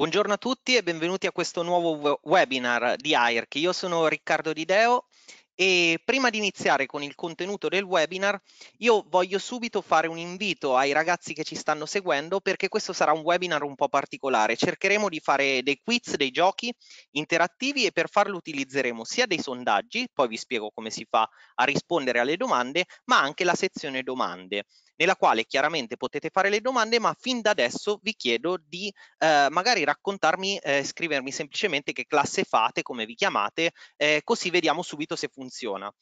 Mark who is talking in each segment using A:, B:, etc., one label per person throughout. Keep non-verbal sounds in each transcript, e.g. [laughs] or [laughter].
A: Buongiorno a tutti e benvenuti a questo nuovo webinar di AIRC. Io sono Riccardo Di Deo, e prima di iniziare con il contenuto del webinar, io voglio subito fare un invito ai ragazzi che ci stanno seguendo perché questo sarà un webinar un po' particolare. Cercheremo di fare dei quiz, dei giochi interattivi e per farlo utilizzeremo sia dei sondaggi, poi vi spiego come si fa a rispondere alle domande, ma anche la sezione domande nella quale chiaramente potete fare le domande, ma fin da adesso vi chiedo di eh, magari raccontarmi, eh, scrivermi semplicemente che classe fate, come vi chiamate, eh, così vediamo subito se funziona funziona.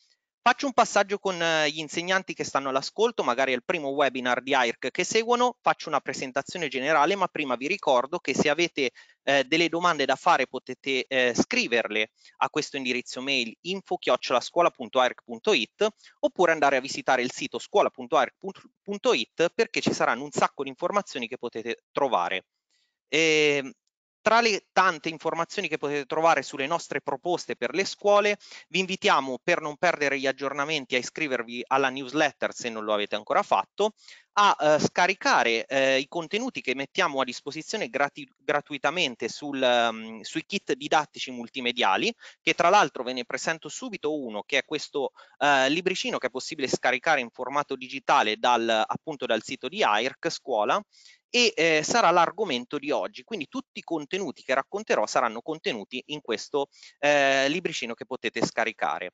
A: Faccio un passaggio con eh, gli insegnanti che stanno all'ascolto, magari al primo webinar di AIRC che seguono, faccio una presentazione generale, ma prima vi ricordo che se avete eh, delle domande da fare potete eh, scriverle a questo indirizzo mail info scuolaarcit oppure andare a visitare il sito scuola.arc.it perché ci saranno un sacco di informazioni che potete trovare. E ehm, tra le tante informazioni che potete trovare sulle nostre proposte per le scuole, vi invitiamo per non perdere gli aggiornamenti a iscrivervi alla newsletter se non lo avete ancora fatto, a eh, scaricare eh, i contenuti che mettiamo a disposizione gratu gratuitamente sul, um, sui kit didattici multimediali, che tra l'altro ve ne presento subito uno, che è questo eh, libricino che è possibile scaricare in formato digitale dal, appunto dal sito di AIRC Scuola, e eh, sarà l'argomento di oggi. Quindi tutti i contenuti che racconterò saranno contenuti in questo eh, libricino che potete scaricare.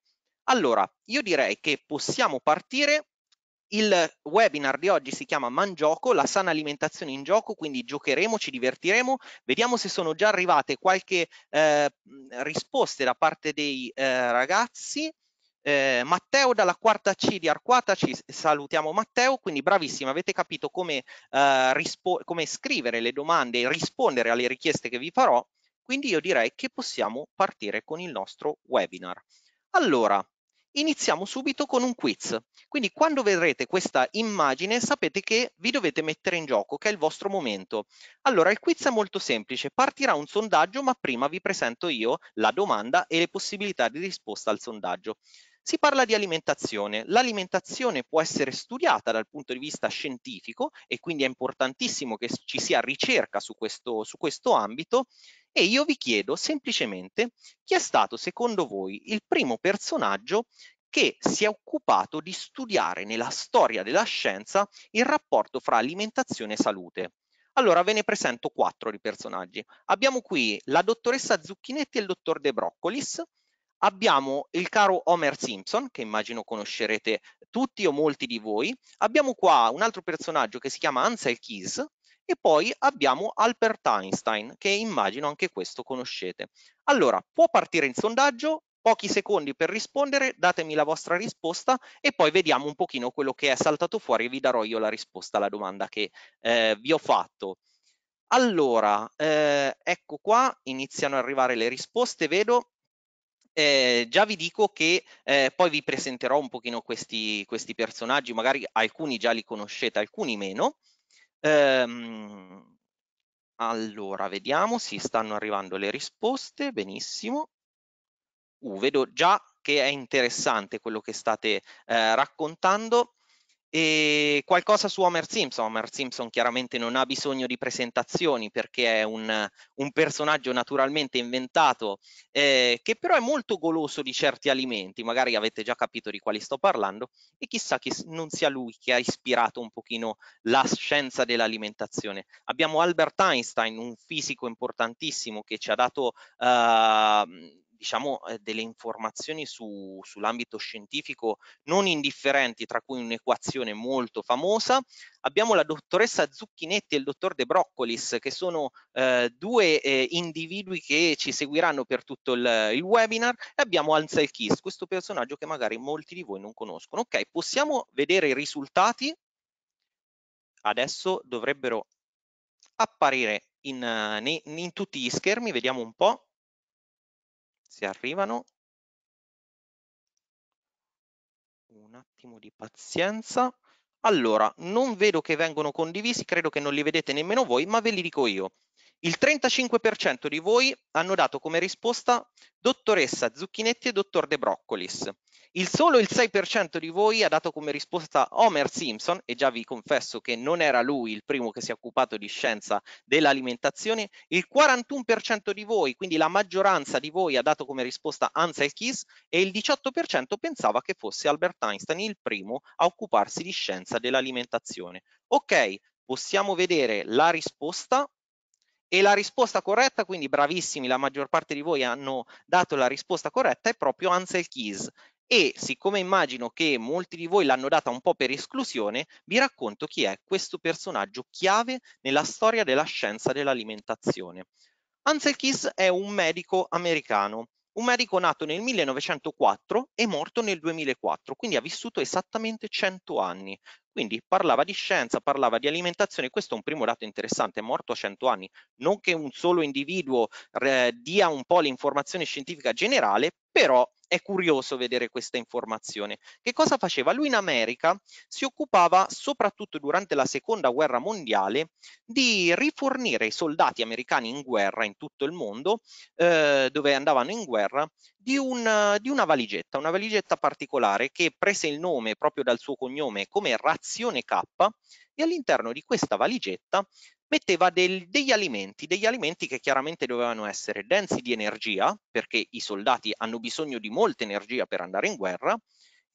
A: Allora, io direi che possiamo partire. Il webinar di oggi si chiama Mangioco, la sana alimentazione in gioco, quindi giocheremo, ci divertiremo. Vediamo se sono già arrivate qualche eh, risposte da parte dei eh, ragazzi. Eh, Matteo dalla quarta C di Arquata, ci salutiamo Matteo, quindi bravissimi, avete capito come, eh, come scrivere le domande e rispondere alle richieste che vi farò, quindi io direi che possiamo partire con il nostro webinar. Allora, iniziamo subito con un quiz. Quindi quando vedrete questa immagine sapete che vi dovete mettere in gioco, che è il vostro momento. Allora il quiz è molto semplice, partirà un sondaggio ma prima vi presento io la domanda e le possibilità di risposta al sondaggio. Si parla di alimentazione. L'alimentazione può essere studiata dal punto di vista scientifico e quindi è importantissimo che ci sia ricerca su questo, su questo ambito e io vi chiedo semplicemente chi è stato secondo voi il primo personaggio che si è occupato di studiare nella storia della scienza il rapporto fra alimentazione e salute. Allora ve ne presento quattro di personaggi. Abbiamo qui la dottoressa Zucchinetti e il dottor De Broccolis, abbiamo il caro Homer Simpson, che immagino conoscerete tutti o molti di voi, abbiamo qua un altro personaggio che si chiama Ansel Keys, e poi abbiamo Albert Einstein, che immagino anche questo conoscete. Allora, può partire il sondaggio, pochi secondi per rispondere, datemi la vostra risposta e poi vediamo un pochino quello che è saltato fuori e vi darò io la risposta alla domanda che eh, vi ho fatto. Allora, eh, ecco qua, iniziano ad arrivare le risposte, vedo eh, già vi dico che eh, poi vi presenterò un pochino questi, questi, personaggi, magari alcuni già li conoscete, alcuni meno. Ehm, allora, vediamo, si stanno arrivando le risposte, benissimo. Uh, vedo già che è interessante quello che state eh, raccontando. E qualcosa su Homer Simpson. Homer Simpson chiaramente non ha bisogno di presentazioni perché è un, un personaggio naturalmente inventato eh, che però è molto goloso di certi alimenti, magari avete già capito di quali sto parlando e chissà che non sia lui che ha ispirato un pochino la scienza dell'alimentazione. Abbiamo Albert Einstein, un fisico importantissimo che ci ha dato... Eh, diciamo, eh, delle informazioni su, sull'ambito scientifico non indifferenti, tra cui un'equazione molto famosa. Abbiamo la dottoressa Zucchinetti e il dottor De Broccolis, che sono eh, due eh, individui che ci seguiranno per tutto il, il webinar. E abbiamo Ansel Kiss, questo personaggio che magari molti di voi non conoscono. Ok, possiamo vedere i risultati. Adesso dovrebbero apparire in, eh, in, in, tutti gli schermi, vediamo un po' se arrivano. Un attimo di pazienza. Allora, non vedo che vengono condivisi, credo che non li vedete nemmeno voi, ma ve li dico io. Il 35% di voi hanno dato come risposta dottoressa Zucchinetti e dottor De Broccolis. Il solo il 6% di voi ha dato come risposta Homer Simpson, e già vi confesso che non era lui il primo che si è occupato di scienza dell'alimentazione, il 41% di voi, quindi la maggioranza di voi ha dato come risposta Ansel Keys e il 18% pensava che fosse Albert Einstein il primo a occuparsi di scienza dell'alimentazione. Ok, possiamo vedere la risposta e la risposta corretta, quindi bravissimi, la maggior parte di voi hanno dato la risposta corretta, è proprio Ansel Keys e siccome immagino che molti di voi l'hanno data un po' per esclusione, vi racconto chi è questo personaggio chiave nella storia della scienza dell'alimentazione. Ansel Keys è un medico americano, un medico nato nel 1904 e morto nel 2004, quindi ha vissuto esattamente 100 anni. Quindi parlava di scienza, parlava di alimentazione, questo è un primo dato interessante, è morto a 100 anni, non che un solo individuo eh, dia un po' l'informazione scientifica generale, però è curioso vedere questa informazione. Che cosa faceva? Lui in America si occupava, soprattutto durante la seconda guerra mondiale, di rifornire i soldati americani in guerra in tutto il mondo, eh, dove andavano in guerra, di una, di una valigetta, una valigetta particolare che prese il nome proprio dal suo cognome come Razione K e all'interno di questa valigetta metteva del, degli alimenti, degli alimenti che chiaramente dovevano essere densi di energia, perché i soldati hanno bisogno di molta energia per andare in guerra,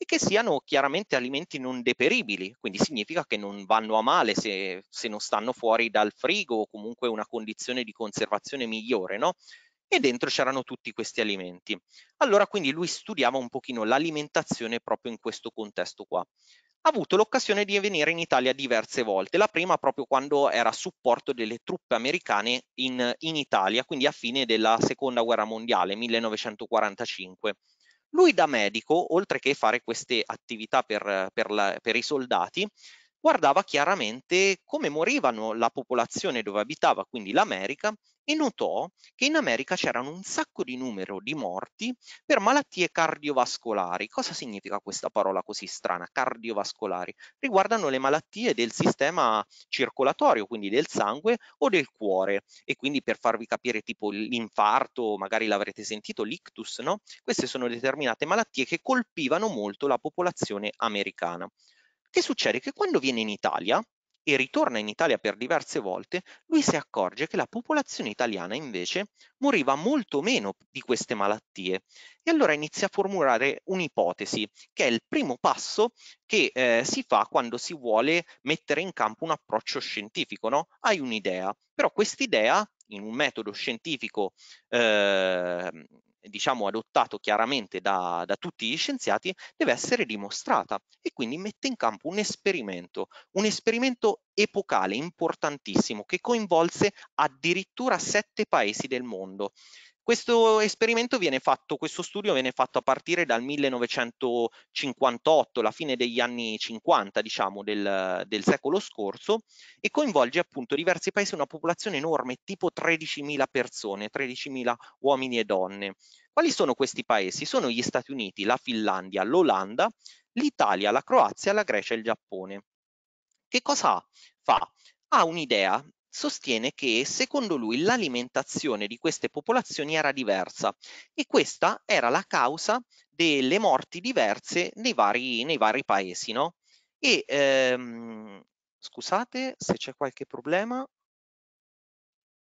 A: e che siano chiaramente alimenti non deperibili, quindi significa che non vanno a male se, se non stanno fuori dal frigo o comunque una condizione di conservazione migliore, no? e dentro c'erano tutti questi alimenti. Allora quindi lui studiava un pochino l'alimentazione proprio in questo contesto qua. Ha avuto l'occasione di venire in Italia diverse volte, la prima proprio quando era a supporto delle truppe americane in, in Italia, quindi a fine della seconda guerra mondiale, 1945. Lui da medico, oltre che fare queste attività per, per, la, per i soldati, guardava chiaramente come morivano la popolazione dove abitava, quindi l'America, e notò che in America c'erano un sacco di numero di morti per malattie cardiovascolari. Cosa significa questa parola così strana? Cardiovascolari. Riguardano le malattie del sistema circolatorio, quindi del sangue o del cuore. E quindi per farvi capire tipo l'infarto, magari l'avrete sentito, l'ictus, no? Queste sono determinate malattie che colpivano molto la popolazione americana. Che succede? Che quando viene in Italia e ritorna in Italia per diverse volte, lui si accorge che la popolazione italiana invece moriva molto meno di queste malattie e allora inizia a formulare un'ipotesi che è il primo passo che eh, si fa quando si vuole mettere in campo un approccio scientifico, no? Hai un'idea, però quest'idea in un metodo scientifico eh, diciamo adottato chiaramente da, da tutti gli scienziati deve essere dimostrata e quindi mette in campo un esperimento, un esperimento epocale importantissimo che coinvolse addirittura sette paesi del mondo. Questo esperimento viene fatto, questo studio viene fatto a partire dal 1958, la fine degli anni 50 diciamo del, del secolo scorso e coinvolge appunto diversi paesi, una popolazione enorme tipo 13.000 persone, 13.000 uomini e donne. Quali sono questi paesi? Sono gli Stati Uniti, la Finlandia, l'Olanda, l'Italia, la Croazia, la Grecia e il Giappone. Che cosa fa? Ha un'idea sostiene che secondo lui l'alimentazione di queste popolazioni era diversa e questa era la causa delle morti diverse nei vari, nei vari paesi. No? E ehm, scusate se c'è qualche problema.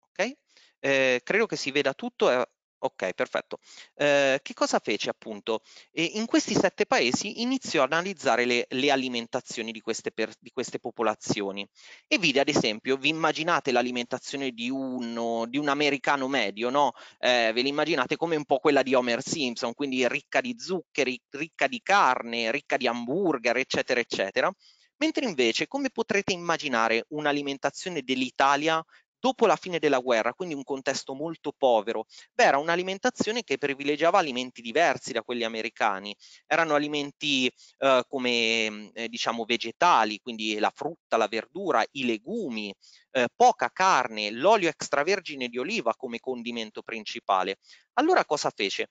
A: Ok, eh, credo che si veda tutto, eh, Ok, perfetto. Eh, che cosa fece appunto? E in questi sette paesi iniziò ad analizzare le, le alimentazioni di queste, per, di queste, popolazioni e vide ad esempio, vi immaginate l'alimentazione di, di, un americano medio, no? Eh, ve l'immaginate come un po' quella di Homer Simpson, quindi ricca di zuccheri, ricca di carne, ricca di hamburger, eccetera, eccetera. Mentre invece, come potrete immaginare un'alimentazione dell'Italia dopo la fine della guerra, quindi un contesto molto povero, beh, era un'alimentazione che privilegiava alimenti diversi da quelli americani. Erano alimenti eh, come eh, diciamo vegetali, quindi la frutta, la verdura, i legumi, eh, poca carne, l'olio extravergine di oliva come condimento principale. Allora cosa fece?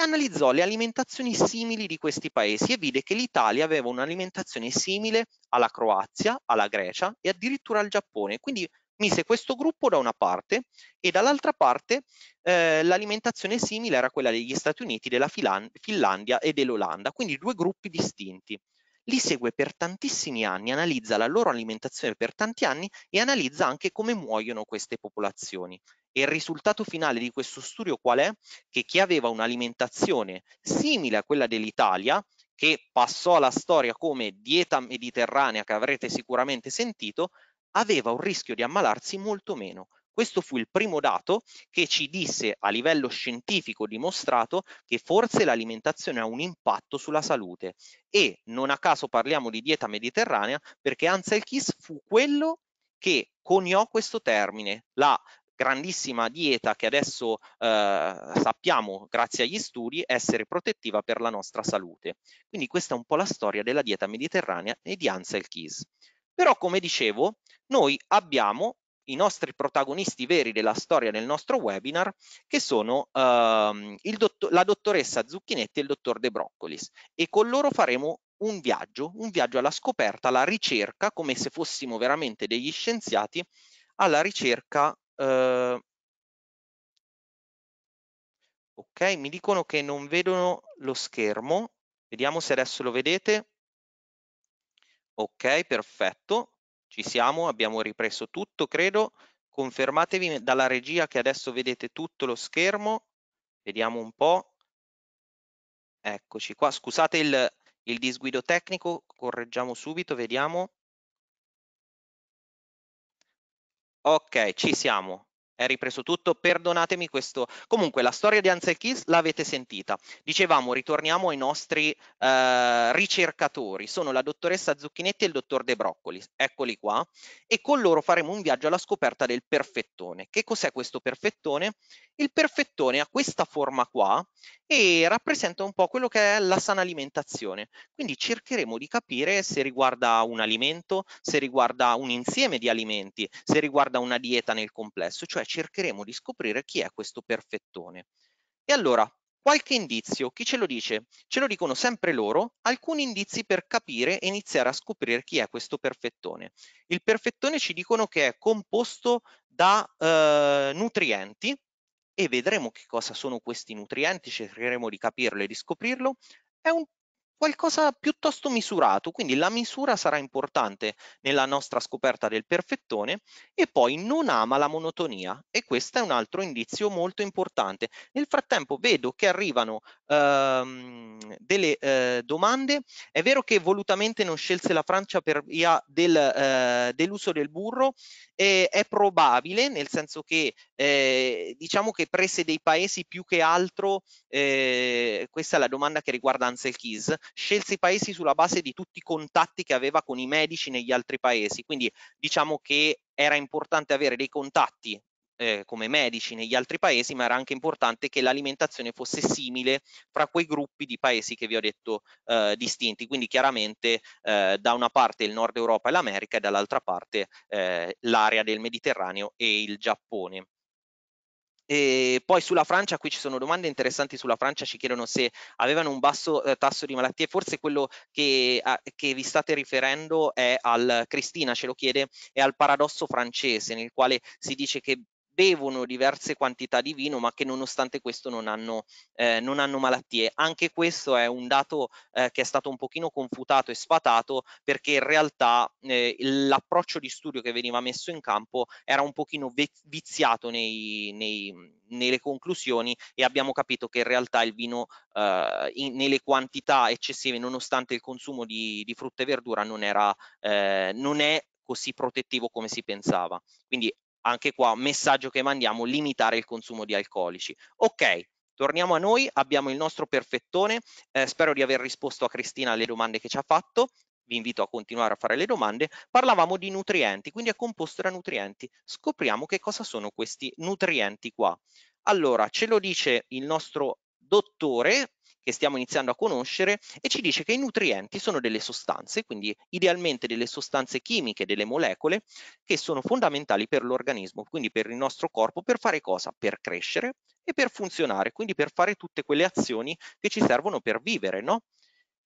A: analizzò le alimentazioni simili di questi paesi e vide che l'Italia aveva un'alimentazione simile alla Croazia, alla Grecia e addirittura al Giappone, quindi mise questo gruppo da una parte e dall'altra parte eh, l'alimentazione simile era quella degli Stati Uniti, della Finlandia e dell'Olanda, quindi due gruppi distinti. Li segue per tantissimi anni, analizza la loro alimentazione per tanti anni e analizza anche come muoiono queste popolazioni. E il risultato finale di questo studio qual è? Che chi aveva un'alimentazione simile a quella dell'Italia, che passò alla storia come dieta mediterranea che avrete sicuramente sentito, aveva un rischio di ammalarsi molto meno. Questo fu il primo dato che ci disse a livello scientifico dimostrato che forse l'alimentazione ha un impatto sulla salute e non a caso parliamo di dieta mediterranea perché Ansel Kiss fu quello che coniò questo termine, la grandissima dieta che adesso eh, sappiamo grazie agli studi essere protettiva per la nostra salute. Quindi questa è un po' la storia della dieta mediterranea e di Ansel Kiss. Però come dicevo, noi abbiamo i nostri protagonisti veri della storia del nostro webinar, che sono ehm, dottor la dottoressa Zucchinetti e il dottor De Broccolis, e con loro faremo un viaggio, un viaggio alla scoperta, alla ricerca, come se fossimo veramente degli scienziati, alla ricerca... Eh... Ok, mi dicono che non vedono lo schermo, vediamo se adesso lo vedete. Ok, perfetto. Ci siamo, abbiamo ripreso tutto, credo. Confermatevi dalla regia che adesso vedete tutto lo schermo. Vediamo un po'. Eccoci qua. Scusate il, il disguido tecnico, correggiamo subito, vediamo. Ok, ci siamo è ripreso tutto, perdonatemi questo. Comunque la storia di Ansel Keys l'avete sentita. Dicevamo, ritorniamo ai nostri eh, ricercatori, sono la dottoressa Zucchinetti e il dottor De Broccoli, eccoli qua, e con loro faremo un viaggio alla scoperta del perfettone. Che cos'è questo perfettone? Il perfettone ha questa forma qua e rappresenta un po' quello che è la sana alimentazione. Quindi cercheremo di capire se riguarda un alimento, se riguarda un insieme di alimenti, se riguarda una dieta nel complesso, cioè cercheremo di scoprire chi è questo perfettone. E allora, qualche indizio, chi ce lo dice? Ce lo dicono sempre loro, alcuni indizi per capire e iniziare a scoprire chi è questo perfettone. Il perfettone ci dicono che è composto da eh, nutrienti, e vedremo che cosa sono questi nutrienti, cercheremo di capirlo e di scoprirlo, è un qualcosa piuttosto misurato, quindi la misura sarà importante nella nostra scoperta del perfettone e poi non ama la monotonia e questo è un altro indizio molto importante. Nel frattempo vedo che arrivano ehm, delle eh, domande, è vero che volutamente non scelse la Francia per via del, eh, dell'uso del burro, eh, è probabile nel senso che eh, diciamo che prese dei paesi più che altro, eh, questa è la domanda che riguarda Ansel Keys, scelse i paesi sulla base di tutti i contatti che aveva con i medici negli altri paesi, quindi diciamo che era importante avere dei contatti eh, come medici negli altri paesi, ma era anche importante che l'alimentazione fosse simile fra quei gruppi di paesi che vi ho detto eh, distinti. Quindi chiaramente eh, da una parte il Nord Europa e l'America e dall'altra parte eh, l'area del Mediterraneo e il Giappone. E poi sulla Francia, qui ci sono domande interessanti sulla Francia, ci chiedono se avevano un basso eh, tasso di malattie, forse quello che, a, che, vi state riferendo è al, Cristina ce lo chiede, è al paradosso francese nel quale si dice che bevono diverse quantità di vino ma che nonostante questo non hanno, eh, non hanno malattie. Anche questo è un dato eh, che è stato un pochino confutato e sfatato perché in realtà eh, l'approccio di studio che veniva messo in campo era un pochino viziato nei, nei, nelle conclusioni e abbiamo capito che in realtà il vino eh, in, nelle quantità eccessive nonostante il consumo di, di frutta e verdura non, era, eh, non è così protettivo come si pensava. Quindi anche qua messaggio che mandiamo, limitare il consumo di alcolici. Ok, torniamo a noi, abbiamo il nostro perfettone, eh, spero di aver risposto a Cristina alle domande che ci ha fatto, vi invito a continuare a fare le domande, parlavamo di nutrienti, quindi è composto da nutrienti, scopriamo che cosa sono questi nutrienti qua. Allora, ce lo dice il nostro dottore che stiamo iniziando a conoscere e ci dice che i nutrienti sono delle sostanze, quindi idealmente delle sostanze chimiche, delle molecole, che sono fondamentali per l'organismo, quindi per il nostro corpo, per fare cosa? Per crescere e per funzionare, quindi per fare tutte quelle azioni che ci servono per vivere, no?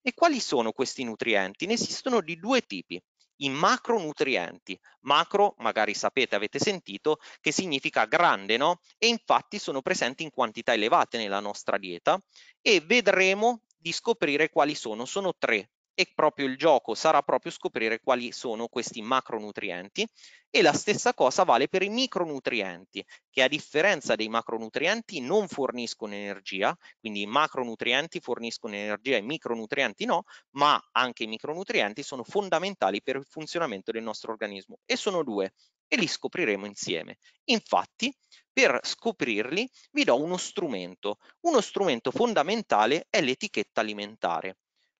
A: E quali sono questi nutrienti? Ne esistono di due tipi i macronutrienti. Macro, magari sapete, avete sentito, che significa grande, no? E infatti sono presenti in quantità elevate nella nostra dieta e vedremo di scoprire quali sono. Sono tre, e proprio il gioco sarà proprio scoprire quali sono questi macronutrienti e la stessa cosa vale per i micronutrienti che a differenza dei macronutrienti non forniscono energia quindi i macronutrienti forniscono energia e i micronutrienti no ma anche i micronutrienti sono fondamentali per il funzionamento del nostro organismo e sono due e li scopriremo insieme infatti per scoprirli vi do uno strumento uno strumento fondamentale è l'etichetta alimentare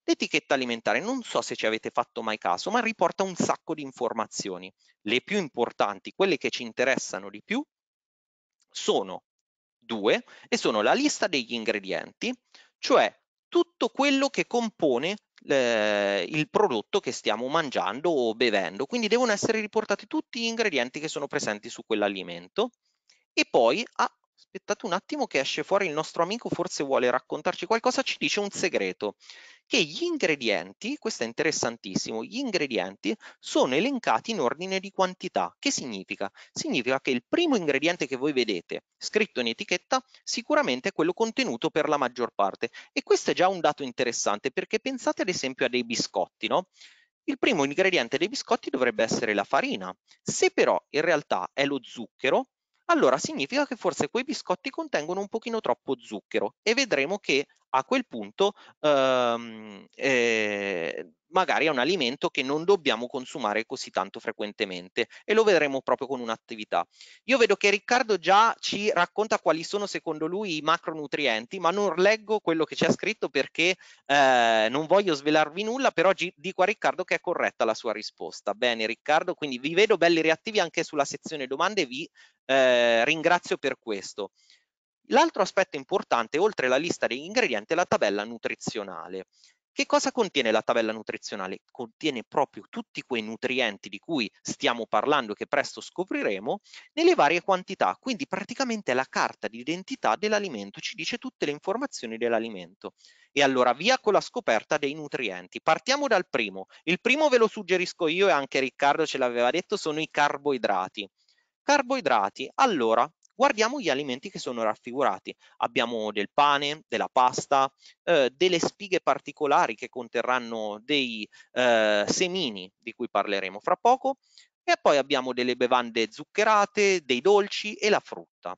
A: L'etichetta alimentare, non so se ci avete fatto mai caso, ma riporta un sacco di informazioni. Le più importanti, quelle che ci interessano di più, sono due e sono la lista degli ingredienti, cioè tutto quello che compone eh, il prodotto che stiamo mangiando o bevendo. Quindi devono essere riportati tutti gli ingredienti che sono presenti su quell'alimento. E poi, ah, aspettate un attimo che esce fuori il nostro amico, forse vuole raccontarci qualcosa, ci dice un segreto che gli ingredienti, questo è interessantissimo, gli ingredienti sono elencati in ordine di quantità. Che significa? Significa che il primo ingrediente che voi vedete scritto in etichetta sicuramente è quello contenuto per la maggior parte. E questo è già un dato interessante perché pensate ad esempio a dei biscotti, no? Il primo ingrediente dei biscotti dovrebbe essere la farina. Se però in realtà è lo zucchero, allora significa che forse quei biscotti contengono un pochino troppo zucchero e vedremo che a quel punto ehm, eh, magari è un alimento che non dobbiamo consumare così tanto frequentemente e lo vedremo proprio con un'attività. Io vedo che Riccardo già ci racconta quali sono secondo lui i macronutrienti, ma non leggo quello che c'è scritto perché eh, non voglio svelarvi nulla, però dico a Riccardo che è corretta la sua risposta. Bene Riccardo, quindi vi vedo belli reattivi anche sulla sezione domande, vi eh, ringrazio per questo. L'altro aspetto importante, oltre alla lista degli ingredienti, è la tabella nutrizionale. Che cosa contiene la tabella nutrizionale? Contiene proprio tutti quei nutrienti di cui stiamo parlando che presto scopriremo nelle varie quantità, quindi praticamente è la carta d'identità dell'alimento, ci dice tutte le informazioni dell'alimento. E allora via con la scoperta dei nutrienti. Partiamo dal primo. Il primo ve lo suggerisco io e anche Riccardo ce l'aveva detto, sono i carboidrati. Carboidrati, allora Guardiamo gli alimenti che sono raffigurati. Abbiamo del pane, della pasta, eh, delle spighe particolari che conterranno dei eh, semini di cui parleremo fra poco e poi abbiamo delle bevande zuccherate, dei dolci e la frutta.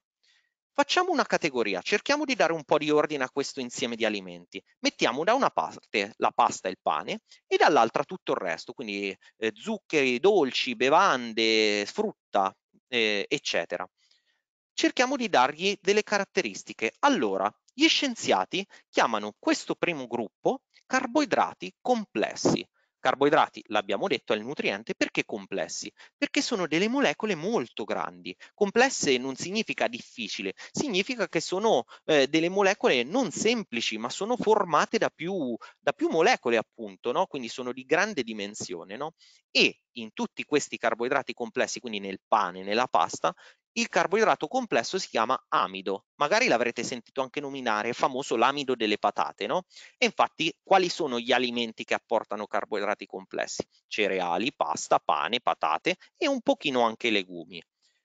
A: Facciamo una categoria, cerchiamo di dare un po' di ordine a questo insieme di alimenti. Mettiamo da una parte la pasta e il pane e dall'altra tutto il resto, quindi eh, zuccheri, dolci, bevande, frutta, eh, eccetera cerchiamo di dargli delle caratteristiche. Allora, gli scienziati chiamano questo primo gruppo carboidrati complessi. Carboidrati, l'abbiamo detto, è il nutriente perché complessi? Perché sono delle molecole molto grandi. Complesse non significa difficile, significa che sono eh, delle molecole non semplici, ma sono formate da più, da più molecole, appunto, no? quindi sono di grande dimensione. No? E in tutti questi carboidrati complessi, quindi nel pane, nella pasta, il carboidrato complesso si chiama amido, magari l'avrete sentito anche nominare, è famoso l'amido delle patate, no? E infatti quali sono gli alimenti che apportano carboidrati complessi? Cereali, pasta, pane, patate e un pochino anche legumi.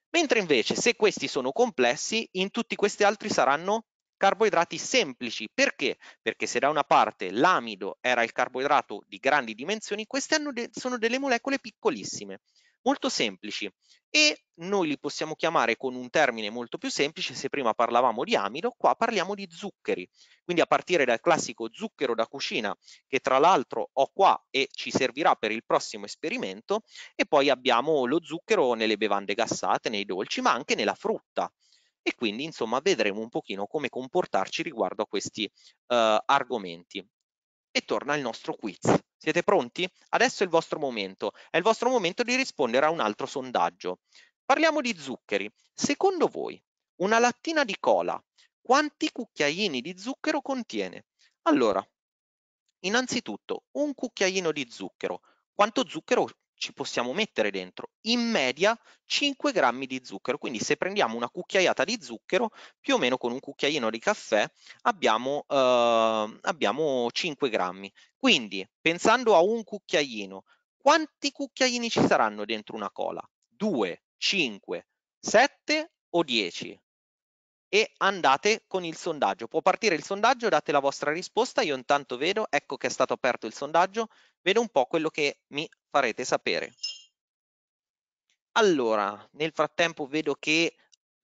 A: Mentre invece se questi sono complessi, in tutti questi altri saranno carboidrati semplici. Perché? Perché se da una parte l'amido era il carboidrato di grandi dimensioni, queste de sono delle molecole piccolissime molto semplici e noi li possiamo chiamare con un termine molto più semplice, se prima parlavamo di amido, qua parliamo di zuccheri, quindi a partire dal classico zucchero da cucina che tra l'altro ho qua e ci servirà per il prossimo esperimento e poi abbiamo lo zucchero nelle bevande gassate, nei dolci, ma anche nella frutta e quindi insomma vedremo un pochino come comportarci riguardo a questi uh, argomenti. E torna il nostro quiz. Siete pronti? Adesso è il vostro momento. È il vostro momento di rispondere a un altro sondaggio. Parliamo di zuccheri. Secondo voi, una lattina di cola quanti cucchiaini di zucchero contiene? Allora, innanzitutto, un cucchiaino di zucchero. Quanto zucchero ci possiamo mettere dentro in media 5 grammi di zucchero, quindi se prendiamo una cucchiaiata di zucchero, più o meno con un cucchiaino di caffè abbiamo, eh, abbiamo 5 grammi. Quindi pensando a un cucchiaino, quanti cucchiaini ci saranno dentro una cola? 2, 5, 7 o 10? e andate con il sondaggio. Può partire il sondaggio, date la vostra risposta, io intanto vedo, ecco che è stato aperto il sondaggio, vedo un po' quello che mi farete sapere. Allora, nel frattempo vedo che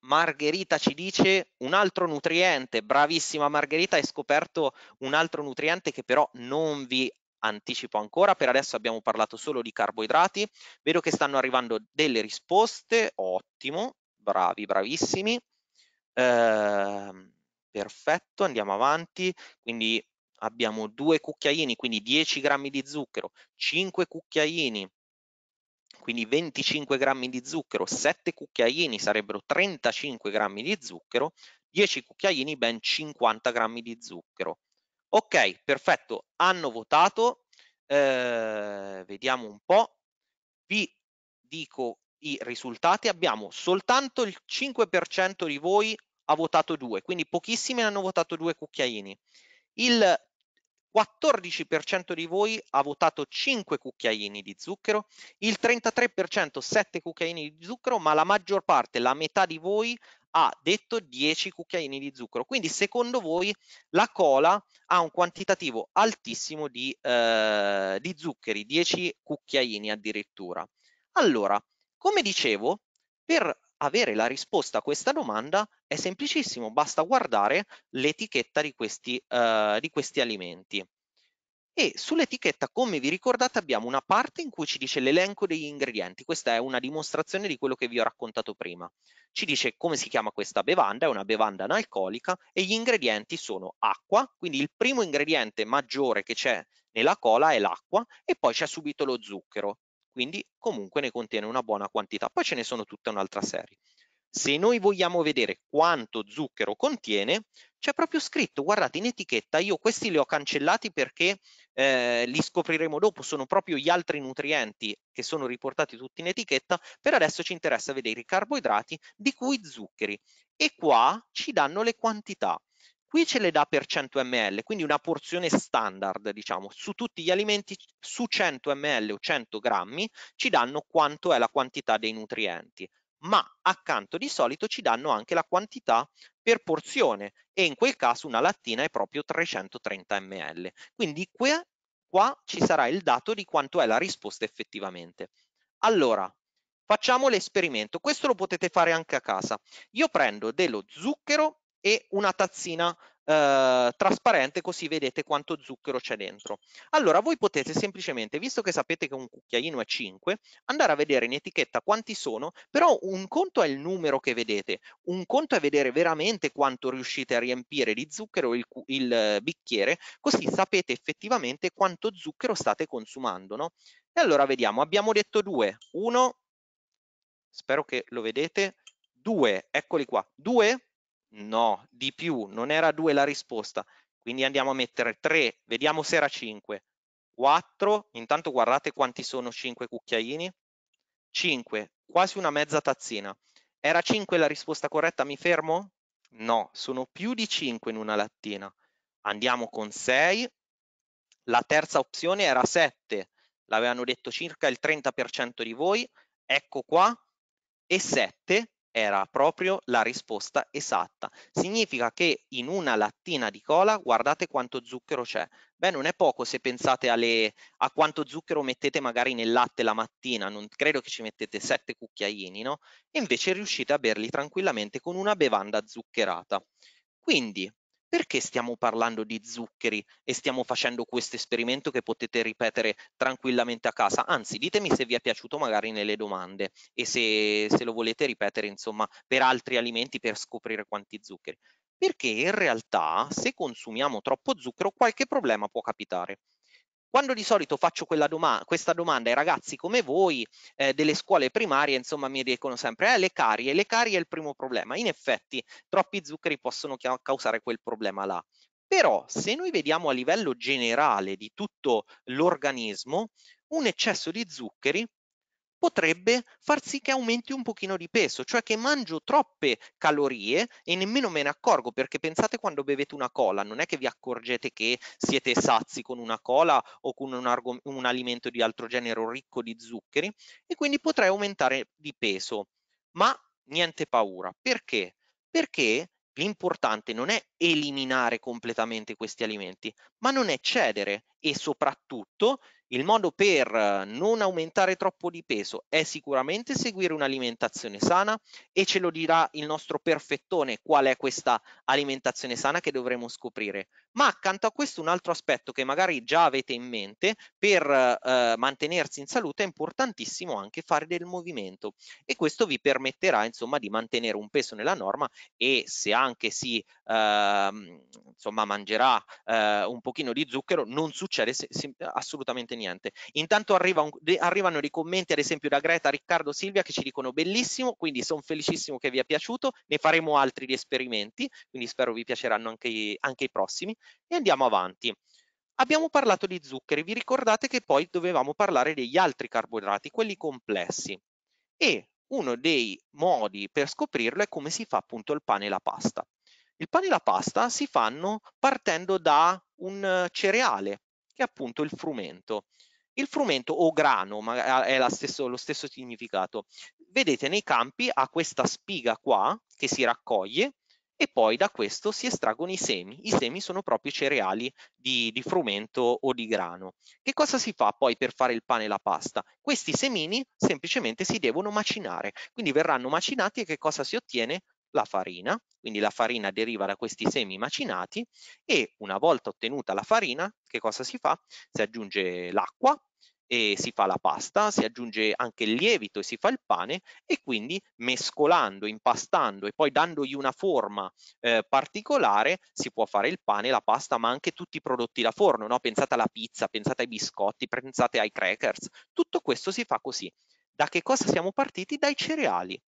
A: Margherita ci dice un altro nutriente, bravissima Margherita, hai scoperto un altro nutriente che però non vi anticipo ancora, per adesso abbiamo parlato solo di carboidrati, vedo che stanno arrivando delle risposte, ottimo, bravi, bravissimi. Ehm, perfetto, andiamo avanti. Quindi abbiamo due cucchiaini, quindi 10 grammi di zucchero, 5 cucchiaini, quindi 25 grammi di zucchero, 7 cucchiaini sarebbero 35 grammi di zucchero, 10 cucchiaini ben 50 grammi di zucchero. Ok, perfetto, hanno votato, eh, vediamo un po', vi dico i risultati, abbiamo soltanto il 5% di voi ha votato due, quindi pochissimi hanno votato due cucchiaini. Il 14% di voi ha votato 5 cucchiaini di zucchero, il 33% 7 cucchiaini di zucchero, ma la maggior parte, la metà di voi ha detto 10 cucchiaini di zucchero. Quindi secondo voi la cola ha un quantitativo altissimo di, eh, di zuccheri, 10 cucchiaini addirittura. Allora, come dicevo, per avere la risposta a questa domanda è semplicissimo, basta guardare l'etichetta di, uh, di questi alimenti. E sull'etichetta, come vi ricordate, abbiamo una parte in cui ci dice l'elenco degli ingredienti. Questa è una dimostrazione di quello che vi ho raccontato prima. Ci dice come si chiama questa bevanda, è una bevanda analcolica e gli ingredienti sono acqua, quindi il primo ingrediente maggiore che c'è nella cola è l'acqua e poi c'è subito lo zucchero quindi comunque ne contiene una buona quantità. Poi ce ne sono tutta un'altra serie. Se noi vogliamo vedere quanto zucchero contiene, c'è proprio scritto, guardate in etichetta, io questi li ho cancellati perché eh, li scopriremo dopo, sono proprio gli altri nutrienti che sono riportati tutti in etichetta, per adesso ci interessa vedere i carboidrati di cui zuccheri. E qua ci danno le quantità, Qui ce le dà per 100 ml, quindi una porzione standard, diciamo, su tutti gli alimenti su 100 ml o 100 grammi ci danno quanto è la quantità dei nutrienti, ma accanto di solito ci danno anche la quantità per porzione e in quel caso una lattina è proprio 330 ml. Quindi qui, qua ci sarà il dato di quanto è la risposta effettivamente. Allora, facciamo l'esperimento, questo lo potete fare anche a casa. Io prendo dello zucchero e una tazzina eh, trasparente così vedete quanto zucchero c'è dentro. Allora voi potete semplicemente, visto che sapete che un cucchiaino è 5, andare a vedere in etichetta quanti sono, però un conto è il numero che vedete, un conto è vedere veramente quanto riuscite a riempire di zucchero il, il bicchiere, così sapete effettivamente quanto zucchero state consumando. No? E allora vediamo, abbiamo detto 2, 1, spero che lo vedete, 2, eccoli qua, 2, No, di più, non era 2 la risposta, quindi andiamo a mettere 3, vediamo se era 5. 4, intanto guardate quanti sono 5 cucchiaini. 5, quasi una mezza tazzina. Era 5 la risposta corretta, mi fermo? No, sono più di 5 in una lattina. Andiamo con 6. La terza opzione era 7, l'avevano detto circa il 30% di voi. Ecco qua. E 7, era proprio la risposta esatta. Significa che in una lattina di cola guardate quanto zucchero c'è. Beh, non è poco se pensate alle, a quanto zucchero mettete magari nel latte la mattina, non credo che ci mettete sette cucchiaini, no? E invece riuscite a berli tranquillamente con una bevanda zuccherata. Quindi perché stiamo parlando di zuccheri e stiamo facendo questo esperimento che potete ripetere tranquillamente a casa? Anzi, ditemi se vi è piaciuto magari nelle domande e se, se lo volete ripetere, insomma, per altri alimenti per scoprire quanti zuccheri. Perché in realtà se consumiamo troppo zucchero qualche problema può capitare. Quando di solito faccio doma questa domanda ai ragazzi come voi eh, delle scuole primarie, insomma, mi dicono sempre eh, le carie, le carie è il primo problema. In effetti, troppi zuccheri possono causare quel problema là. Però se noi vediamo a livello generale di tutto l'organismo, un eccesso di zuccheri potrebbe far sì che aumenti un pochino di peso, cioè che mangio troppe calorie e nemmeno me ne accorgo, perché pensate quando bevete una cola, non è che vi accorgete che siete sazi con una cola o con un, argom- un alimento di altro genere ricco di zuccheri e quindi potrei aumentare di peso. Ma niente paura, perché? Perché l'importante non è eliminare completamente questi alimenti, ma non è cedere e soprattutto il modo per eh, non aumentare troppo di peso è sicuramente seguire un'alimentazione sana e ce lo dirà il nostro perfettone qual è questa alimentazione sana che dovremo scoprire. Ma accanto a questo un altro aspetto che magari già avete in mente per eh, mantenersi in salute è importantissimo anche fare del movimento e questo vi permetterà insomma di mantenere un peso nella norma e se anche si eh, insomma mangerà eh, un pochino di zucchero non succede assolutamente niente niente. Intanto arriva un, arrivano dei commenti, ad esempio da Greta, Riccardo, Silvia, che ci dicono bellissimo, quindi sono felicissimo che vi è piaciuto, ne faremo altri di esperimenti, quindi spero vi piaceranno anche, anche i prossimi, e andiamo avanti. Abbiamo parlato di zuccheri, vi ricordate che poi dovevamo parlare degli altri carboidrati, quelli complessi. E uno dei modi per scoprirlo è come si fa appunto il pane e la pasta. Il pane e la pasta si fanno partendo da un eh, cereale, che è appunto il frumento. Il frumento o grano ma eh, è stesso, lo stesso significato. Vedete nei campi ha questa spiga qua che si raccoglie e poi da questo si estraggono i semi. I semi sono proprio cereali di, di, frumento o di grano. Che cosa si fa poi per fare il pane e la pasta? Questi semini semplicemente si devono macinare, quindi verranno macinati e che cosa si ottiene? la farina, quindi la farina deriva da questi semi macinati e una volta ottenuta la farina, che cosa si fa? Si aggiunge l'acqua e si fa la pasta, si aggiunge anche il lievito e si fa il pane e quindi mescolando, impastando e poi dandogli una forma eh, particolare si può fare il pane, la pasta ma anche tutti i prodotti da forno, no? pensate alla pizza, pensate ai biscotti, pensate ai crackers, tutto questo si fa così. Da che cosa siamo partiti? Dai cereali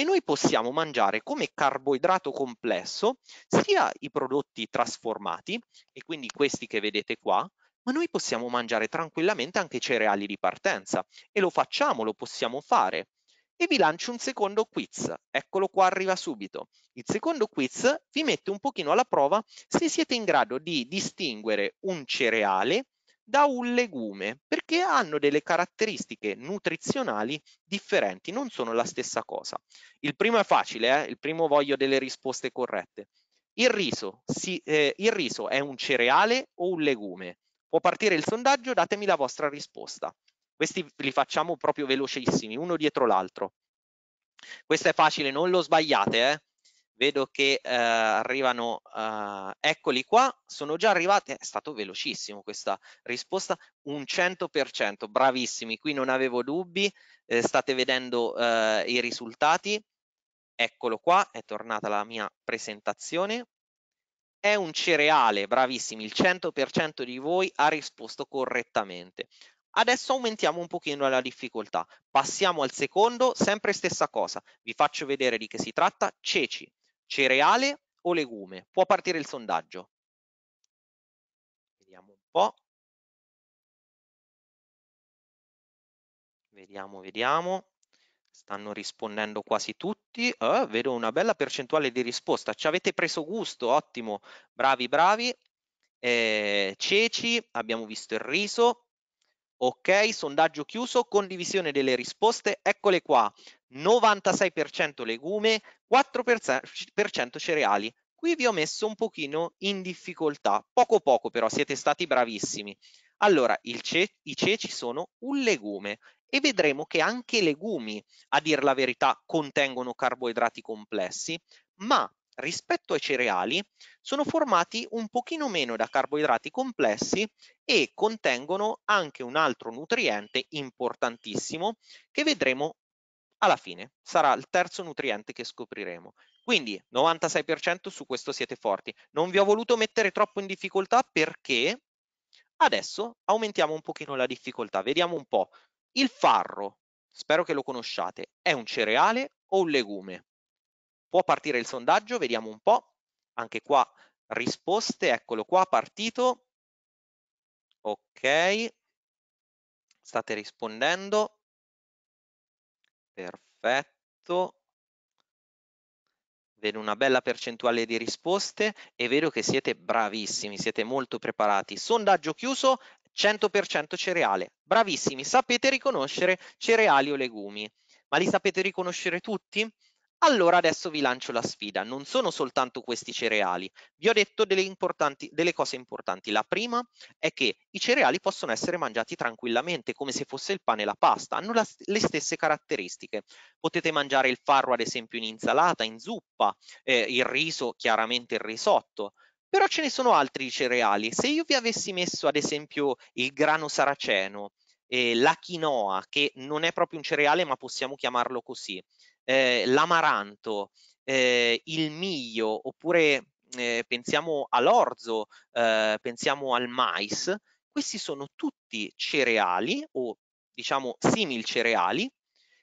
A: e noi possiamo mangiare come carboidrato complesso sia i prodotti trasformati e quindi questi che vedete qua, ma noi possiamo mangiare tranquillamente anche cereali di partenza e lo facciamo, lo possiamo fare. E vi lancio un secondo quiz, eccolo qua arriva subito. Il secondo quiz vi mette un pochino alla prova se siete in grado di distinguere un cereale da un legume perché hanno delle caratteristiche nutrizionali differenti, non sono la stessa cosa. Il primo è facile, eh? il primo voglio delle risposte corrette. Il riso, si, eh, il riso è un cereale o un legume? Può partire il sondaggio, datemi la vostra risposta. Questi li facciamo proprio velocissimi, uno dietro l'altro. Questo è facile, non lo sbagliate, eh? vedo che eh, arrivano, eh, eccoli qua, sono già arrivate, è stato velocissimo questa risposta, un 100%, bravissimi, qui non avevo dubbi, eh, state vedendo eh, i risultati, eccolo qua, è tornata la mia presentazione, è un cereale, bravissimi, il 100% di voi ha risposto correttamente. Adesso aumentiamo un pochino la difficoltà. Passiamo al secondo, sempre stessa cosa. Vi faccio vedere di che si tratta. Ceci, cereale o legume? Può partire il sondaggio. Vediamo un po'. Vediamo, vediamo. Stanno rispondendo quasi tutti. Eh, vedo una bella percentuale di risposta. Ci avete preso gusto, ottimo. Bravi, bravi. Eh, ceci, abbiamo visto il riso. Ok, sondaggio chiuso, condivisione delle risposte, eccole qua, 96% legume, 4% cereali. Qui vi ho messo un pochino in difficoltà, poco poco però, siete stati bravissimi. Allora, ce i ceci sono un legume e vedremo che anche i legumi, a dir la verità, contengono carboidrati complessi, ma rispetto ai cereali sono formati un pochino meno da carboidrati complessi e contengono anche un altro nutriente importantissimo che vedremo alla fine. Sarà il terzo nutriente che scopriremo. Quindi 96% su questo siete forti. Non vi ho voluto mettere troppo in difficoltà perché adesso aumentiamo un pochino la difficoltà. Vediamo un po'. Il farro, spero che lo conosciate, è un cereale o un legume? Può partire il sondaggio, vediamo un po'. Anche qua risposte, eccolo qua, partito. Ok, state rispondendo. Perfetto. Vedo una bella percentuale di risposte e vedo che siete bravissimi, siete molto preparati. Sondaggio chiuso, 100% cereale. Bravissimi, sapete riconoscere cereali o legumi. Ma li sapete riconoscere tutti? Allora adesso vi lancio la sfida, non sono soltanto questi cereali, vi ho detto delle, delle, cose importanti. La prima è che i cereali possono essere mangiati tranquillamente, come se fosse il pane e la pasta, hanno la, le stesse caratteristiche. Potete mangiare il farro ad esempio in insalata, in zuppa, eh, il riso, chiaramente il risotto, però ce ne sono altri cereali. Se io vi avessi messo ad esempio il grano saraceno, eh, la quinoa, che non è proprio un cereale ma possiamo chiamarlo così, eh, l'amaranto, eh, il miglio, oppure eh, pensiamo all'orzo, eh, pensiamo al mais, questi sono tutti cereali o diciamo simil cereali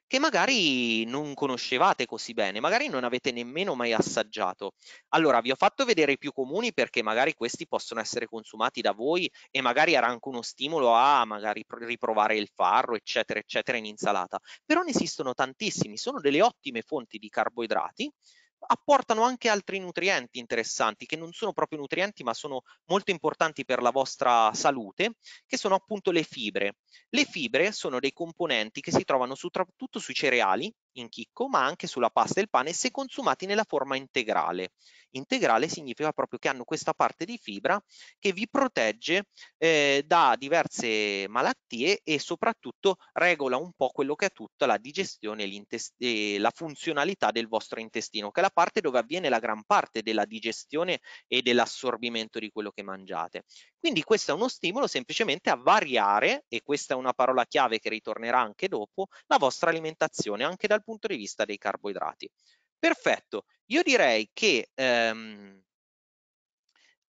A: che magari non conoscevate così bene, magari non avete nemmeno mai assaggiato. Allora vi ho fatto vedere i più comuni perché magari questi possono essere consumati da voi e magari era anche uno stimolo a magari riprovare il farro, eccetera, eccetera, in insalata. Però ne esistono tantissimi, sono delle ottime fonti di carboidrati apportano anche altri nutrienti interessanti che non sono proprio nutrienti ma sono molto importanti per la vostra salute che sono appunto le fibre. Le fibre sono dei componenti che si trovano soprattutto sui cereali in chicco, ma anche sulla pasta e il pane se consumati nella forma integrale. Integrale significa proprio che hanno questa parte di fibra che vi protegge eh, da diverse malattie e soprattutto regola un po' quello che è tutta la digestione e la funzionalità del vostro intestino, che è la parte dove avviene la gran parte della digestione e dell'assorbimento di quello che mangiate. Quindi questo è uno stimolo semplicemente a variare, e questa è una parola chiave che ritornerà anche dopo, la vostra alimentazione anche dal punto di vista dei carboidrati. Perfetto, io direi che ehm,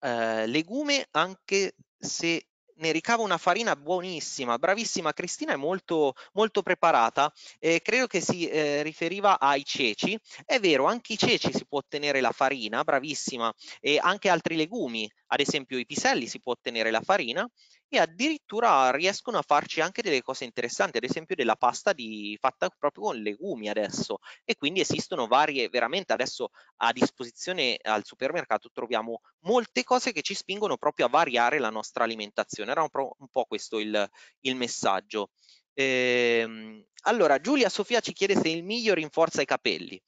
A: eh, legume, anche se ne ricava una farina buonissima, bravissima Cristina è molto, molto preparata, eh, credo che si eh, riferiva ai ceci, è vero anche i ceci si può ottenere la farina, bravissima, e anche altri legumi ad esempio i piselli si può ottenere la farina e addirittura riescono a farci anche delle cose interessanti, ad esempio della pasta di, fatta proprio con legumi adesso e quindi esistono varie, veramente adesso a disposizione al supermercato troviamo molte cose che ci spingono proprio a variare la nostra alimentazione, era un, po', un po questo il, il messaggio. Ehm, allora Giulia Sofia ci chiede se il miglio rinforza i capelli.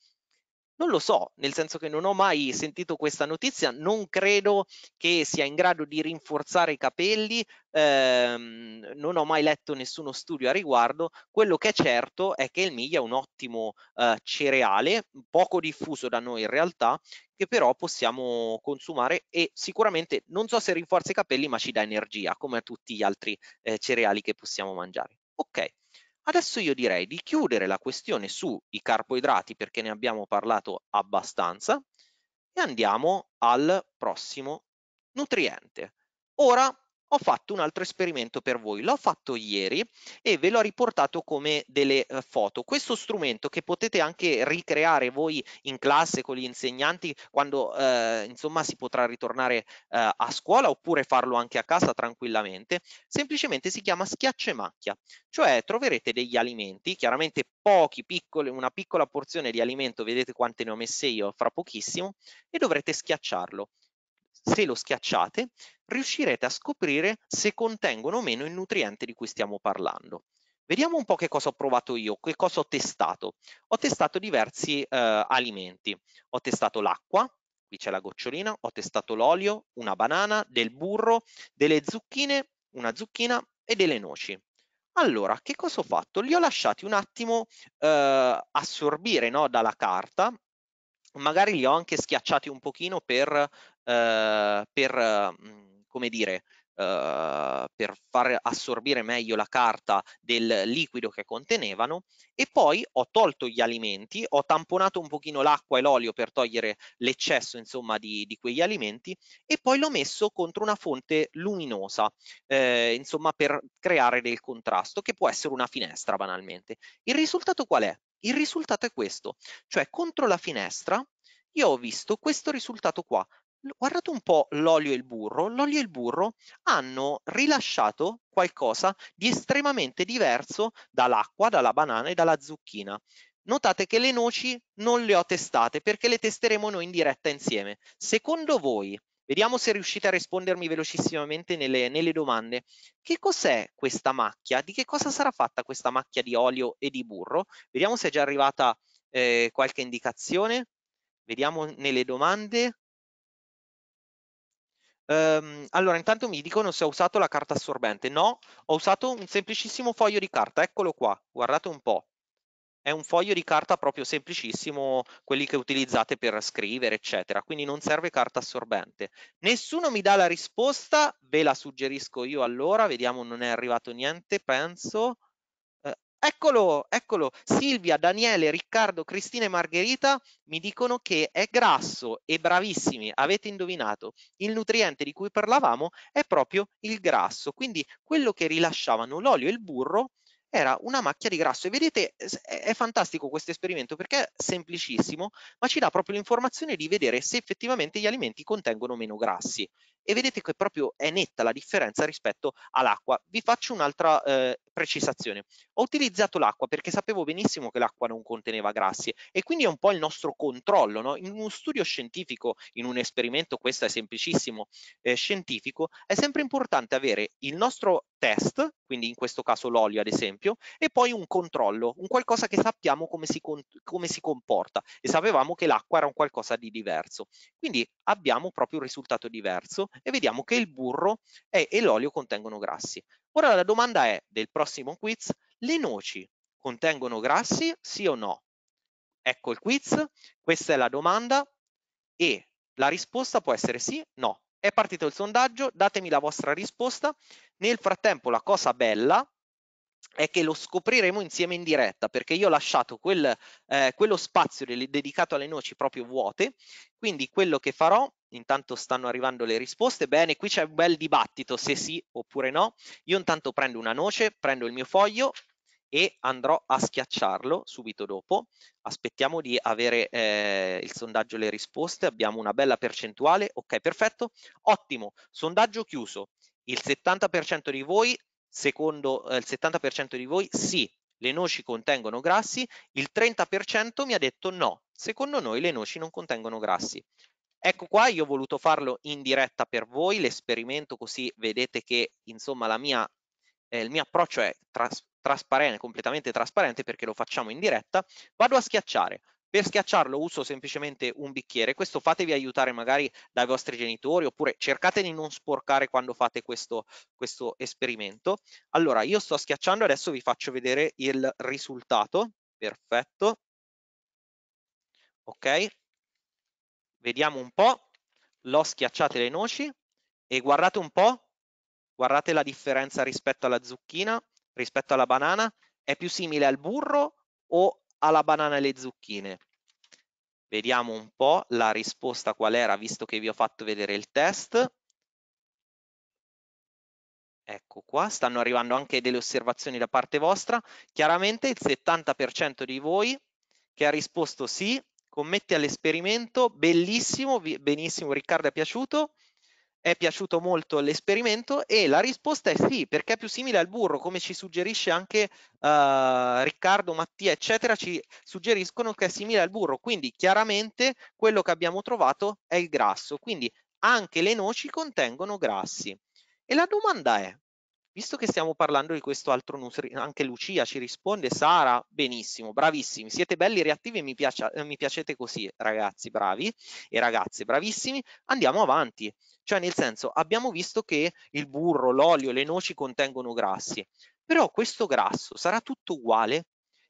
A: Non lo so, nel senso che non ho mai sentito questa notizia, non credo che sia in grado di rinforzare i capelli, ehm, non ho mai letto nessuno studio a riguardo, quello che è certo è che il miglia è un ottimo eh, cereale, poco diffuso da noi in realtà, che però possiamo consumare e sicuramente non so se rinforza i capelli ma ci dà energia come a tutti gli altri eh, cereali che possiamo mangiare. Ok. Adesso io direi di chiudere la questione sui carboidrati perché ne abbiamo parlato abbastanza e andiamo al prossimo nutriente. Ora ho fatto un altro esperimento per voi, l'ho fatto ieri e ve l'ho riportato come delle eh, foto. Questo strumento che potete anche ricreare voi in classe con gli insegnanti quando eh, insomma si potrà ritornare eh, a scuola oppure farlo anche a casa tranquillamente, semplicemente si chiama schiacce macchia, cioè troverete degli alimenti, chiaramente pochi, piccoli, una piccola porzione di alimento, vedete quante ne ho messe io fra pochissimo, e dovrete schiacciarlo se lo schiacciate riuscirete a scoprire se contengono o meno il nutriente di cui stiamo parlando. Vediamo un po' che cosa ho provato io, che cosa ho testato. Ho testato diversi eh, alimenti. Ho testato l'acqua, qui c'è la gocciolina, ho testato l'olio, una banana, del burro, delle zucchine, una zucchina e delle noci. Allora, che cosa ho fatto? Li ho lasciati un attimo eh, assorbire no, dalla carta, magari li ho anche schiacciati un pochino per eh, per, mm, come dire, eh, per far assorbire meglio la carta del liquido che contenevano e poi ho tolto gli alimenti, ho tamponato un pochino l'acqua e l'olio per togliere l'eccesso insomma di, di, quegli alimenti e poi l'ho messo contro una fonte luminosa eh, insomma per creare del contrasto che può essere una finestra banalmente. Il risultato qual è? Il risultato è questo, cioè contro la finestra io ho visto questo risultato qua, guardate un po' l'olio e il burro, l'olio e il burro hanno rilasciato qualcosa di estremamente diverso dall'acqua, dalla banana e dalla zucchina. Notate che le noci non le ho testate perché le testeremo noi in diretta insieme. Secondo voi, vediamo se riuscite a rispondermi velocissimamente nelle, nelle domande, che cos'è questa macchia? Di che cosa sarà fatta questa macchia di olio e di burro? Vediamo se è già arrivata eh, qualche indicazione. Vediamo nelle domande. Um, allora, intanto mi dicono se ho usato la carta assorbente. No, ho usato un semplicissimo foglio di carta, eccolo qua, guardate un po'. È un foglio di carta proprio semplicissimo, quelli che utilizzate per scrivere, eccetera. Quindi non serve carta assorbente. Nessuno mi dà la risposta, ve la suggerisco io allora, vediamo, non è arrivato niente, penso. Eccolo, eccolo. Silvia, Daniele, Riccardo, Cristina e Margherita mi dicono che è grasso e bravissimi, avete indovinato. Il nutriente di cui parlavamo è proprio il grasso, quindi quello che rilasciavano l'olio e il burro era una macchia di grasso e vedete è fantastico questo esperimento perché è semplicissimo ma ci dà proprio l'informazione di vedere se effettivamente gli alimenti contengono meno grassi e vedete che proprio è netta la differenza rispetto all'acqua. Vi faccio un'altra eh, precisazione. Ho utilizzato l'acqua perché sapevo benissimo che l'acqua non conteneva grassi e quindi è un po' il nostro controllo. No? In uno studio scientifico, in un esperimento, questo è semplicissimo, eh, scientifico, è sempre importante avere il nostro test, quindi in questo caso l'olio ad esempio, esempio, e poi un controllo, un qualcosa che sappiamo come si, come si comporta e sapevamo che l'acqua era un qualcosa di diverso. Quindi abbiamo proprio un risultato diverso e vediamo che il burro e, e l'olio contengono grassi. Ora la domanda è del prossimo quiz, le noci contengono grassi sì o no? Ecco il quiz, questa è la domanda e la risposta può essere sì, o no. È partito il sondaggio, datemi la vostra risposta. Nel frattempo la cosa bella è che lo scopriremo insieme in diretta perché io ho lasciato quel, eh, quello spazio dedicato alle noci proprio vuote quindi quello che farò intanto stanno arrivando le risposte bene qui c'è un bel dibattito se sì oppure no io intanto prendo una noce prendo il mio foglio e andrò a schiacciarlo subito dopo aspettiamo di avere eh, il sondaggio le risposte abbiamo una bella percentuale ok perfetto ottimo sondaggio chiuso il 70% di voi secondo eh, il 70% di voi sì, le noci contengono grassi, il 30% mi ha detto no, secondo noi le noci non contengono grassi. Ecco qua, io ho voluto farlo in diretta per voi, l'esperimento così vedete che insomma mia, eh, il mio approccio è tras trasparente, completamente trasparente perché lo facciamo in diretta, vado a schiacciare, per schiacciarlo uso semplicemente un bicchiere, questo fatevi aiutare magari dai vostri genitori oppure cercate di non sporcare quando fate questo, questo esperimento. Allora io sto schiacciando, adesso vi faccio vedere il risultato, perfetto. Ok, vediamo un po', l'ho schiacciate le noci e guardate un po', guardate la differenza rispetto alla zucchina, rispetto alla banana, è più simile al burro o alla banana e le zucchine. Vediamo un po' la risposta qual era, visto che vi ho fatto vedere il test. Ecco qua, stanno arrivando anche delle osservazioni da parte vostra. Chiaramente il 70% di voi che ha risposto sì, commette all'esperimento, bellissimo, benissimo, Riccardo è piaciuto, è piaciuto molto l'esperimento e la risposta è sì, perché è più simile al burro, come ci suggerisce anche uh, Riccardo, Mattia, eccetera, ci suggeriscono che è simile al burro, quindi chiaramente quello che abbiamo trovato è il grasso, quindi anche le noci contengono grassi. E la domanda è, Visto che stiamo parlando di questo altro nutrino, anche Lucia ci risponde, Sara, benissimo, bravissimi, siete belli, e reattivi e mi, piace, eh, mi piacete così, ragazzi bravi e ragazze bravissimi, andiamo avanti. Cioè nel senso, abbiamo visto che il burro, l'olio, le noci contengono grassi, però questo grasso sarà tutto uguale?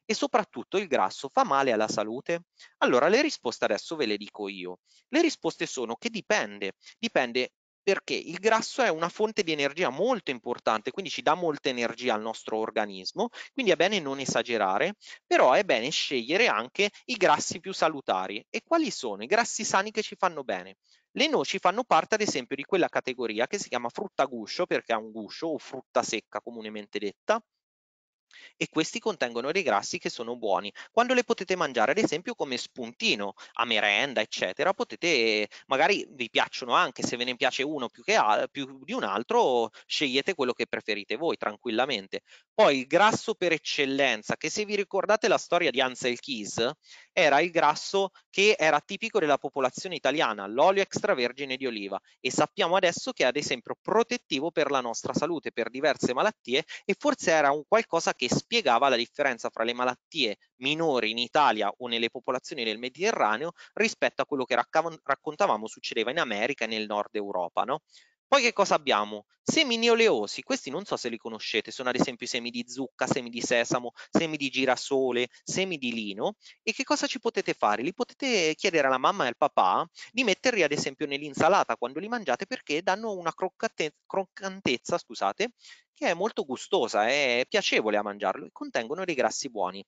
A: E soprattutto il grasso fa male alla salute? Allora le risposte adesso ve le dico io. Le risposte sono che dipende, dipende perché il grasso è una fonte di energia molto importante, quindi ci dà molta energia al nostro organismo, quindi è bene non esagerare, però è bene scegliere anche i grassi più salutari. E quali sono i grassi sani che ci fanno bene? Le noci fanno parte ad esempio di quella categoria che si chiama frutta guscio perché ha un guscio o frutta secca comunemente detta, e questi contengono dei grassi che sono buoni. Quando le potete mangiare, ad esempio, come spuntino a merenda, eccetera, potete, magari vi piacciono anche, se ve ne piace uno più, che, più di un altro, scegliete quello che preferite voi tranquillamente. Poi il grasso per eccellenza, che se vi ricordate la storia di Ansel Keys, era il grasso che era tipico della popolazione italiana, l'olio extravergine di oliva e sappiamo adesso che è ad esempio protettivo per la nostra salute, per diverse malattie e forse era un qualcosa che spiegava la differenza fra le malattie minori in Italia o nelle popolazioni del Mediterraneo rispetto a quello che raccontavamo succedeva in America e nel nord Europa. No? Poi che cosa abbiamo? Semi neoleosi, questi non so se li conoscete, sono ad esempio semi di zucca, semi di sesamo, semi di girasole, semi di lino e che cosa ci potete fare? Li potete chiedere alla mamma e al papà di metterli ad esempio nell'insalata quando li mangiate perché danno una croccante, croccantezza scusate, che è molto gustosa, è piacevole a mangiarlo e contengono dei grassi buoni.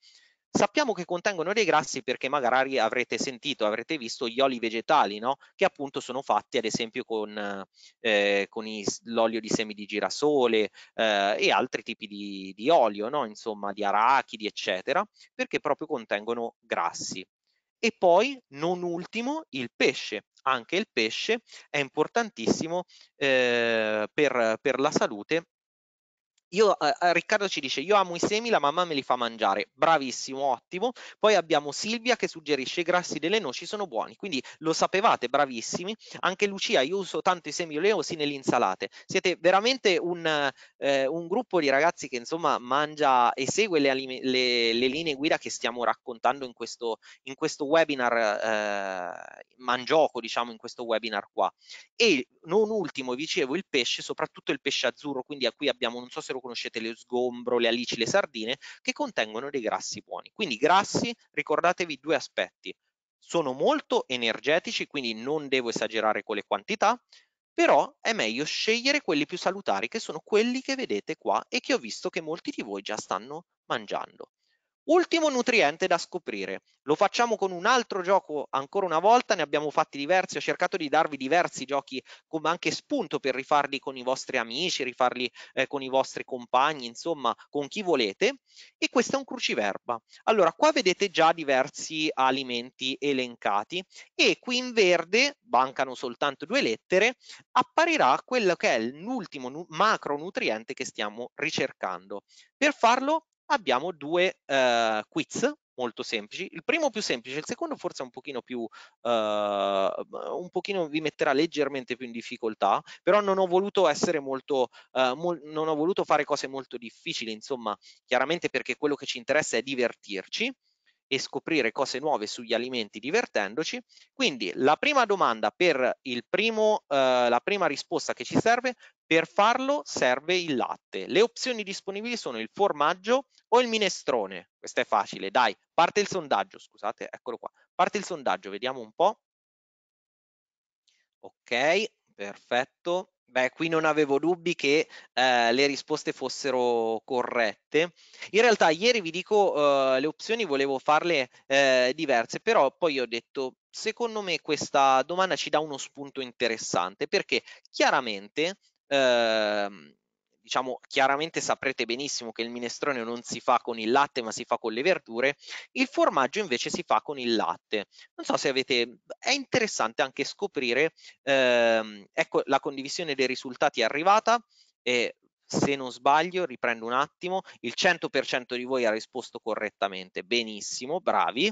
A: Sappiamo che contengono dei grassi perché magari avrete sentito, avrete visto gli oli vegetali, no? che appunto sono fatti ad esempio con, eh, con l'olio di semi di girasole eh, e altri tipi di, di olio, no? insomma di arachidi, eccetera, perché proprio contengono grassi. E poi, non ultimo, il pesce. Anche il pesce è importantissimo eh, per, per la salute io, eh, eh, Riccardo ci dice io amo i semi, la mamma me li fa mangiare, bravissimo, ottimo, poi abbiamo Silvia che suggerisce i grassi delle noci sono buoni, quindi lo sapevate, bravissimi, anche Lucia io uso tanto i semi oleosi nelle insalate, siete veramente un, eh, un gruppo di ragazzi che insomma mangia e segue le, le, le linee guida che stiamo raccontando in questo, in questo webinar, eh, mangioco diciamo in questo webinar qua, e non ultimo vi dicevo il pesce, soprattutto il pesce azzurro, quindi a qui abbiamo non so se lo conoscete lo sgombro, le alici, le sardine, che contengono dei grassi buoni. Quindi grassi, ricordatevi due aspetti, sono molto energetici, quindi non devo esagerare con le quantità, però è meglio scegliere quelli più salutari, che sono quelli che vedete qua e che ho visto che molti di voi già stanno mangiando. Ultimo nutriente da scoprire. Lo facciamo con un altro gioco ancora una volta, ne abbiamo fatti diversi, ho cercato di darvi diversi giochi come anche spunto per rifarli con i vostri amici, rifarli eh, con i vostri compagni, insomma, con chi volete. E questo è un cruciverba. Allora, qua vedete già diversi alimenti elencati e qui in verde, mancano soltanto due lettere, apparirà quello che è l'ultimo macronutriente che stiamo ricercando. Per farlo abbiamo due eh, quiz molto semplici. Il primo più semplice, il secondo forse un pochino più, uh, un pochino vi metterà leggermente più in difficoltà, però non ho voluto essere molto, uh, eh, mo non ho voluto fare cose molto difficili, insomma, chiaramente perché quello che ci interessa è divertirci e scoprire cose nuove sugli alimenti divertendoci. Quindi la prima domanda per il primo, eh, la prima risposta che ci serve, per farlo serve il latte. Le opzioni disponibili sono il formaggio o il minestrone. Questo è facile, dai, parte il sondaggio, scusate, eccolo qua. Parte il sondaggio, vediamo un po'. Ok, perfetto. Beh, qui non avevo dubbi che eh, le risposte fossero corrette. In realtà ieri vi dico eh, le opzioni volevo farle eh, diverse, però poi ho detto secondo me questa domanda ci dà uno spunto interessante perché chiaramente ehm, diciamo chiaramente saprete benissimo che il minestrone non si fa con il latte ma si fa con le verdure, il formaggio invece si fa con il latte. Non so se avete, è interessante anche scoprire, ehm, ecco la condivisione dei risultati è arrivata e se non sbaglio, riprendo un attimo, il 100% di voi ha risposto correttamente, benissimo, bravi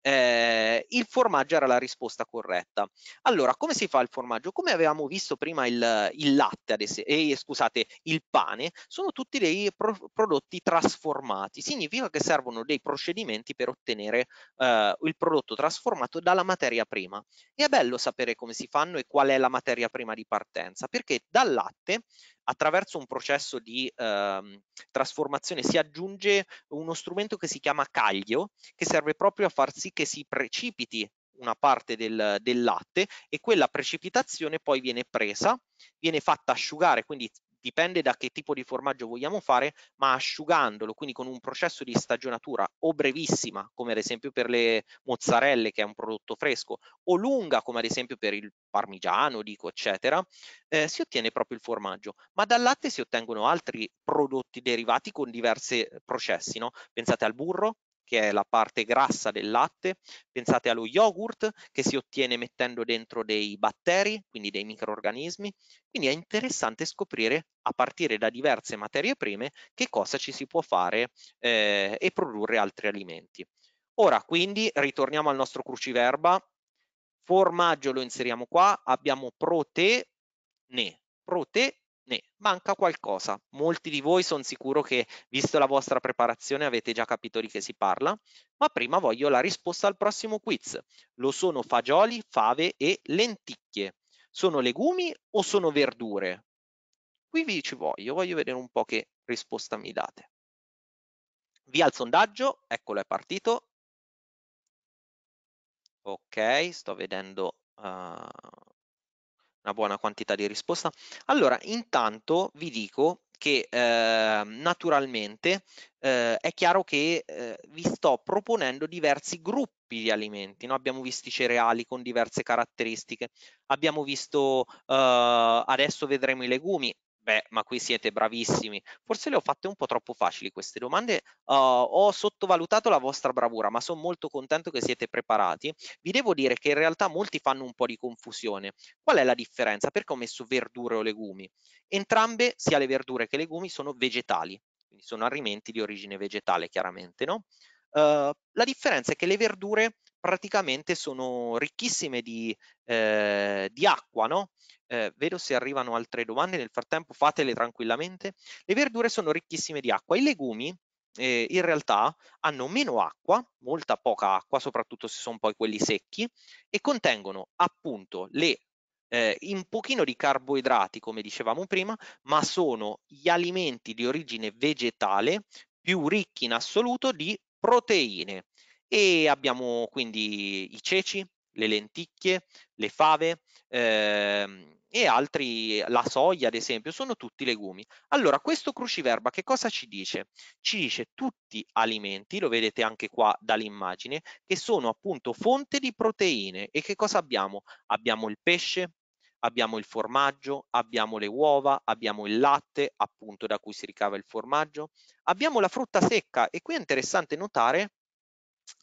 A: eh, il formaggio era la risposta corretta. Allora, come si fa il formaggio? Come avevamo visto prima il, il latte, eh, scusate, il pane, sono tutti dei pro prodotti trasformati. Significa che servono dei procedimenti per ottenere eh, il prodotto trasformato dalla materia prima. E è bello sapere come si fanno e qual è la materia prima di partenza, perché dal latte attraverso un processo di eh, trasformazione si aggiunge uno strumento che si chiama caglio, che serve proprio a far sì che si precipiti una parte del, del latte e quella precipitazione poi viene presa, viene fatta asciugare, quindi dipende da che tipo di formaggio vogliamo fare, ma asciugandolo, quindi con un processo di stagionatura o brevissima, come ad esempio per le mozzarelle, che è un prodotto fresco, o lunga, come ad esempio per il parmigiano, dico, eccetera, eh, si ottiene proprio il formaggio. Ma dal latte si ottengono altri prodotti derivati con diversi eh, processi, no? Pensate al burro, che è la parte grassa del latte, pensate allo yogurt che si ottiene mettendo dentro dei batteri, quindi dei microorganismi, quindi è interessante scoprire a partire da diverse materie prime che cosa ci si può fare eh, e produrre altri alimenti. Ora quindi ritorniamo al nostro cruciverba, formaggio lo inseriamo qua, abbiamo proteine, proteine ne manca qualcosa. Molti di voi sono sicuro che, visto la vostra preparazione, avete già capito di che si parla, ma prima voglio la risposta al prossimo quiz. Lo sono fagioli, fave e lenticchie. Sono legumi o sono verdure? Qui vi ci voglio, voglio vedere un po' che risposta mi date. Via il sondaggio, eccolo è partito. Ok, sto vedendo uh, una buona quantità di risposta. Allora, intanto vi dico che eh, naturalmente eh, è chiaro che eh, vi sto proponendo diversi gruppi di alimenti, no? abbiamo visto i cereali con diverse caratteristiche, abbiamo visto, eh, adesso vedremo i legumi, Beh, ma qui siete bravissimi. Forse le ho fatte un po' troppo facili queste domande. Uh, ho sottovalutato la vostra bravura, ma sono molto contento che siete preparati. Vi devo dire che in realtà molti fanno un po' di confusione. Qual è la differenza? Perché ho messo verdure o legumi? Entrambe, sia le verdure che i legumi, sono vegetali, quindi sono alimenti di origine vegetale, chiaramente, no? Uh, la differenza è che le verdure praticamente sono ricchissime di, eh, di acqua, no? eh, vedo se arrivano altre domande, nel frattempo fatele tranquillamente. Le verdure sono ricchissime di acqua, i legumi eh, in realtà hanno meno acqua, molta poca acqua, soprattutto se sono poi quelli secchi, e contengono appunto le eh, un pochino di carboidrati, come dicevamo prima, ma sono gli alimenti di origine vegetale più ricchi in assoluto di proteine. E abbiamo quindi i ceci, le lenticchie, le fave, ehm, e altri, la soia ad esempio, sono tutti legumi. Allora, questo cruciverba che cosa ci dice? Ci dice tutti alimenti, lo vedete anche qua dall'immagine, che sono appunto fonte di proteine. E che cosa abbiamo? Abbiamo il pesce, abbiamo il formaggio, abbiamo le uova, abbiamo il latte, appunto da cui si ricava il formaggio, abbiamo la frutta secca e qui è interessante notare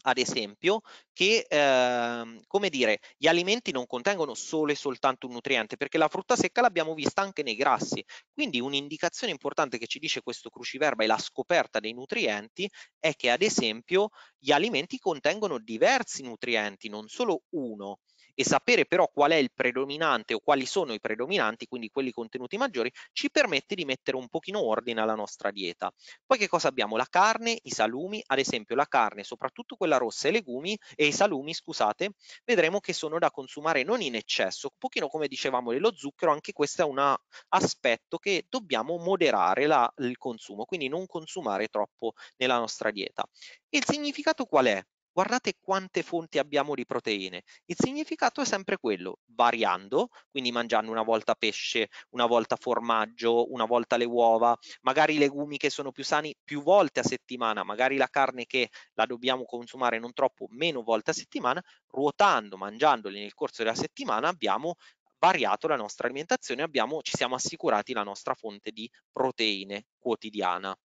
A: ad esempio, che ehm, come dire, gli alimenti non contengono solo e soltanto un nutriente, perché la frutta secca l'abbiamo vista anche nei grassi. Quindi un'indicazione importante che ci dice questo cruciverba e la scoperta dei nutrienti è che ad esempio gli alimenti contengono diversi nutrienti, non solo uno e sapere però qual è il predominante o quali sono i predominanti, quindi quelli contenuti maggiori, ci permette di mettere un pochino ordine alla nostra dieta. Poi che cosa abbiamo? La carne, i salumi, ad esempio la carne, soprattutto quella rossa e i legumi e i salumi, scusate, vedremo che sono da consumare non in eccesso, un pochino come dicevamo dello zucchero, anche questo è un aspetto che dobbiamo moderare la, il consumo, quindi non consumare troppo nella nostra dieta. E il significato qual è? guardate quante fonti abbiamo di proteine. Il significato è sempre quello, variando, quindi mangiando una volta pesce, una volta formaggio, una volta le uova, magari i legumi che sono più sani più volte a settimana, magari la carne che la dobbiamo consumare non troppo meno volte a settimana, ruotando, mangiandoli nel corso della settimana abbiamo variato la nostra alimentazione, abbiamo, ci siamo assicurati la nostra fonte di proteine quotidiana.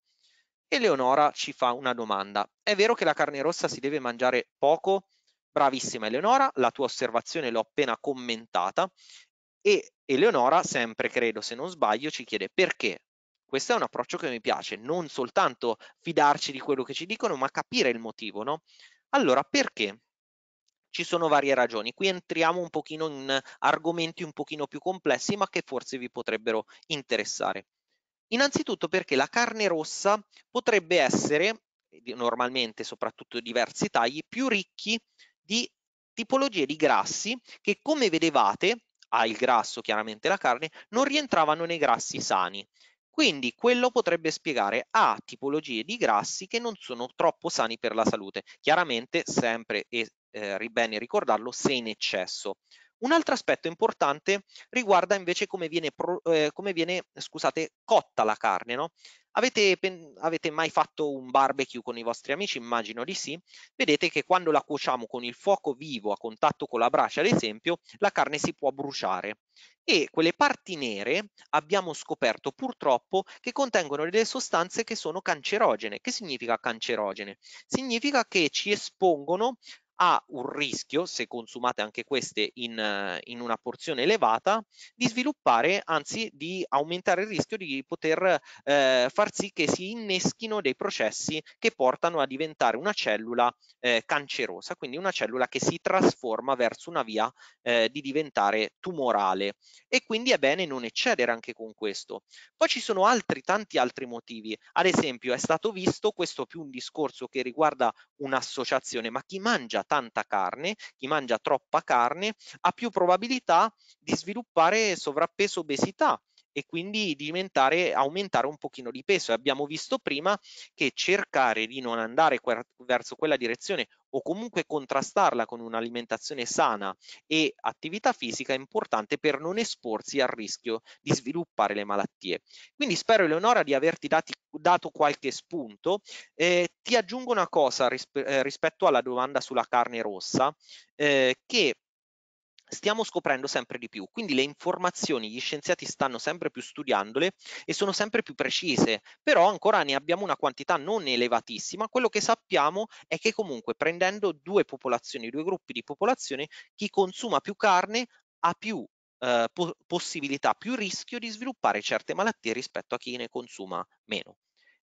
A: Eleonora ci fa una domanda. È vero che la carne rossa si deve mangiare poco? Bravissima Eleonora, la tua osservazione l'ho appena commentata e Eleonora, sempre credo se non sbaglio, ci chiede perché. Questo è un approccio che mi piace, non soltanto fidarci di quello che ci dicono, ma capire il motivo, no? Allora, perché? Ci sono varie ragioni, qui entriamo un pochino in argomenti un pochino più complessi, ma che forse vi potrebbero interessare. Innanzitutto perché la carne rossa potrebbe essere, normalmente soprattutto diversi tagli, più ricchi di tipologie di grassi che come vedevate, ha ah, il grasso chiaramente la carne, non rientravano nei grassi sani. Quindi quello potrebbe spiegare a tipologie di grassi che non sono troppo sani per la salute. Chiaramente sempre, e eh, bene ricordarlo, se in eccesso. Un altro aspetto importante riguarda invece come viene, pro, eh, come viene scusate, cotta la carne. No? Avete, avete, mai fatto un barbecue con i vostri amici? Immagino di sì. Vedete che quando la cuociamo con il fuoco vivo a contatto con la brace, ad esempio, la carne si può bruciare. E quelle parti nere abbiamo scoperto purtroppo che contengono delle sostanze che sono cancerogene. Che significa cancerogene? Significa che ci espongono ha un rischio, se consumate anche queste in, eh, in una porzione elevata, di sviluppare, anzi di aumentare il rischio di poter eh, far sì che si inneschino dei processi che portano a diventare una cellula eh, cancerosa, quindi una cellula che si trasforma verso una via eh, di diventare tumorale e quindi è bene non eccedere anche con questo. Poi ci sono altri, tanti altri motivi, ad esempio è stato visto, questo più un discorso che riguarda un'associazione, ma chi mangia tanta carne, chi mangia troppa carne ha più probabilità di sviluppare sovrappeso obesità e quindi diventare, aumentare un pochino di peso. abbiamo visto prima che cercare di non andare verso quella direzione o comunque contrastarla con un'alimentazione sana e attività fisica è importante per non esporsi al rischio di sviluppare le malattie. Quindi spero Eleonora di averti dati, dato qualche spunto. Eh, ti aggiungo una cosa risp eh, rispetto alla domanda sulla carne rossa, eh, che stiamo scoprendo sempre di più, quindi le informazioni gli scienziati stanno sempre più studiandole e sono sempre più precise, però ancora ne abbiamo una quantità non elevatissima, quello che sappiamo è che comunque prendendo due popolazioni, due gruppi di popolazione, chi consuma più carne ha più eh, po possibilità, più rischio di sviluppare certe malattie rispetto a chi ne consuma meno.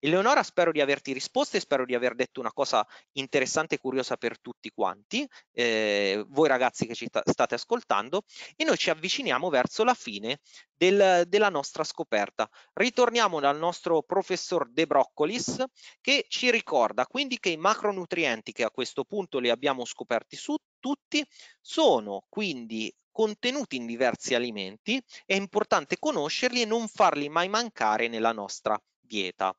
A: Eleonora spero di averti risposto e spero di aver detto una cosa interessante e curiosa per tutti quanti, eh, voi ragazzi che ci state ascoltando, e noi ci avviciniamo verso la fine del, della nostra scoperta. Ritorniamo dal nostro professor De Broccolis che ci ricorda quindi che i macronutrienti che a questo punto li abbiamo scoperti su tutti sono quindi contenuti in diversi alimenti, è importante conoscerli e non farli mai mancare nella nostra dieta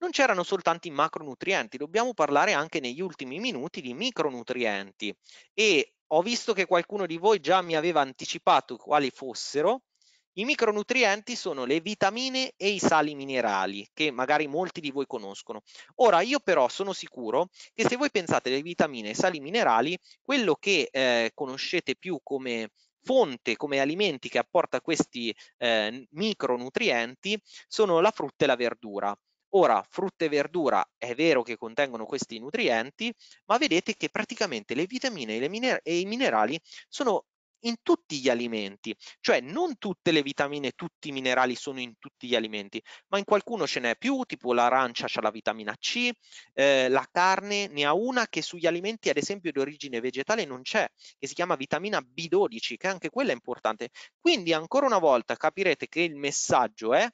A: non c'erano soltanto i macronutrienti, dobbiamo parlare anche negli ultimi minuti di micronutrienti e ho visto che qualcuno di voi già mi aveva anticipato quali fossero. I micronutrienti sono le vitamine e i sali minerali, che magari molti di voi conoscono. Ora, io però sono sicuro che se voi pensate alle vitamine e ai sali minerali, quello che eh, conoscete più come fonte, come alimenti che apporta questi eh, micronutrienti, sono la frutta e la verdura. Ora, frutta e verdura è vero che contengono questi nutrienti, ma vedete che praticamente le vitamine e, le miner e i minerali sono in tutti gli alimenti, cioè non tutte le vitamine, e tutti i minerali sono in tutti gli alimenti, ma in qualcuno ce n'è più, tipo l'arancia c'ha la vitamina C, eh, la carne ne ha una che sugli alimenti ad esempio di origine vegetale non c'è, che si chiama vitamina B12, che anche quella è importante. Quindi ancora una volta capirete che il messaggio è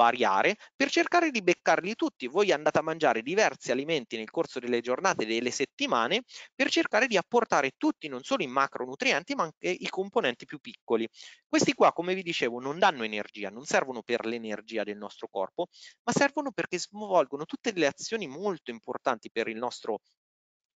A: variare per cercare di beccarli tutti. Voi andate a mangiare diversi alimenti nel corso delle giornate, delle settimane, per cercare di apportare tutti, non solo i macronutrienti, ma anche i componenti più piccoli. Questi qua, come vi dicevo, non danno energia, non servono per l'energia del nostro corpo, ma servono perché svolgono tutte le azioni molto importanti per il nostro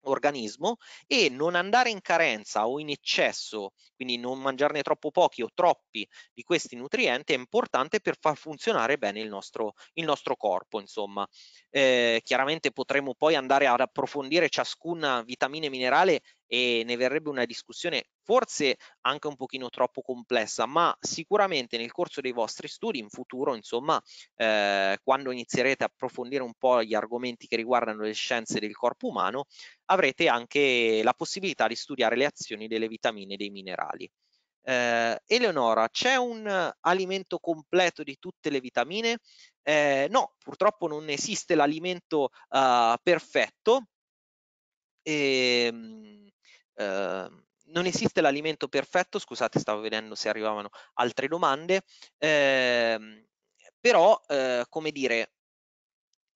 A: organismo e non andare in carenza o in eccesso, quindi non mangiarne troppo pochi o troppi di questi nutrienti è importante per far funzionare bene il nostro, il nostro corpo. Insomma, eh, chiaramente potremo poi andare ad approfondire ciascuna vitamina e minerale e ne verrebbe una discussione forse anche un pochino troppo complessa, ma sicuramente nel corso dei vostri studi in futuro, insomma, eh, quando inizierete a approfondire un po' gli argomenti che riguardano le scienze del corpo umano, avrete anche la possibilità di studiare le azioni delle vitamine e dei minerali. Eh, Eleonora, c'è un alimento completo di tutte le vitamine? Eh, no, purtroppo non esiste l'alimento uh, perfetto. E, ehm, Ehm, non esiste l'alimento perfetto, scusate stavo vedendo se arrivavano altre domande, ehm, però ehm, come dire,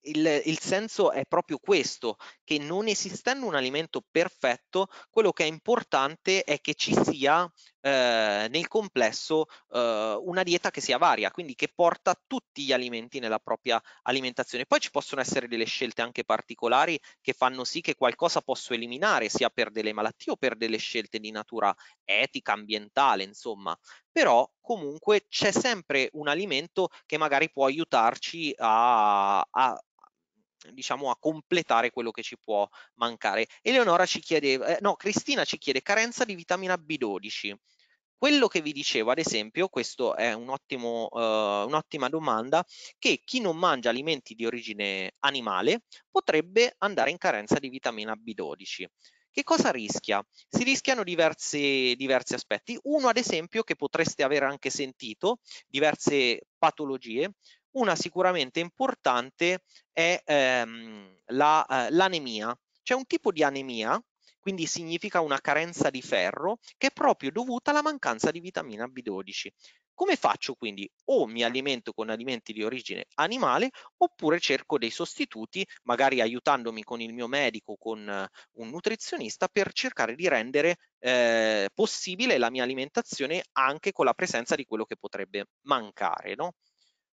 A: il, il, senso è proprio questo, che non esistendo un alimento perfetto, quello che è importante è che ci sia eh, nel complesso eh, una dieta che sia varia, quindi che porta tutti gli alimenti nella propria alimentazione. Poi ci possono essere delle scelte anche particolari che fanno sì che qualcosa posso eliminare sia per delle malattie o per delle scelte di natura etica, ambientale, insomma, però comunque c'è sempre un alimento che magari può aiutarci a, a diciamo a completare quello che ci può mancare. Eleonora ci chiede, eh, no, Cristina ci chiede carenza di vitamina B12. Quello che vi dicevo, ad esempio, questa è eh, un'ottima uh, un domanda, che chi non mangia alimenti di origine animale potrebbe andare in carenza di vitamina B12. Che cosa rischia? Si rischiano diversi, diversi aspetti. Uno, ad esempio, che potreste aver anche sentito, diverse patologie. Una sicuramente importante è ehm, l'anemia. La, eh, C'è un tipo di anemia quindi significa una carenza di ferro che è proprio dovuta alla mancanza di vitamina B12. Come faccio quindi? O mi alimento con alimenti di origine animale oppure cerco dei sostituti, magari aiutandomi con il mio medico, o con eh, un nutrizionista, per cercare di rendere eh, possibile la mia alimentazione anche con la presenza di quello che potrebbe mancare. No?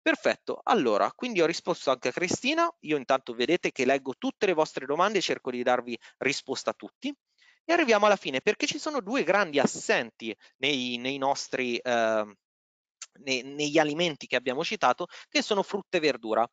A: Perfetto, allora, quindi ho risposto anche a Cristina, io intanto vedete che leggo tutte le vostre domande e cerco di darvi risposta a tutti. E arriviamo alla fine, perché ci sono due grandi assenti nei, nei nostri, eh, negli alimenti che abbiamo citato, che sono frutta e verdura.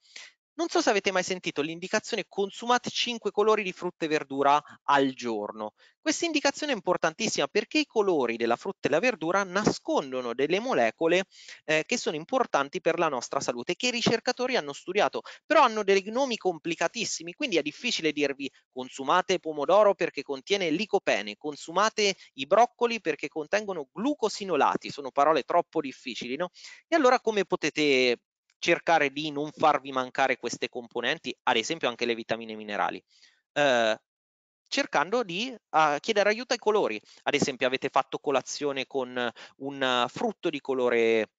A: Non so se avete mai sentito l'indicazione consumate 5 colori di frutta e verdura al giorno. Questa indicazione è importantissima perché i colori della frutta e la verdura nascondono delle molecole eh, che sono importanti per la nostra salute, che i ricercatori hanno studiato, però hanno dei nomi complicatissimi, quindi è difficile dirvi consumate pomodoro perché contiene licopene, consumate i broccoli perché contengono glucosinolati, sono parole troppo difficili, no? E allora come potete cercare di non farvi mancare queste componenti, ad esempio anche le vitamine e minerali. Eh, cercando di uh, chiedere aiuto ai colori. Ad esempio, avete fatto colazione con un uh, frutto di colore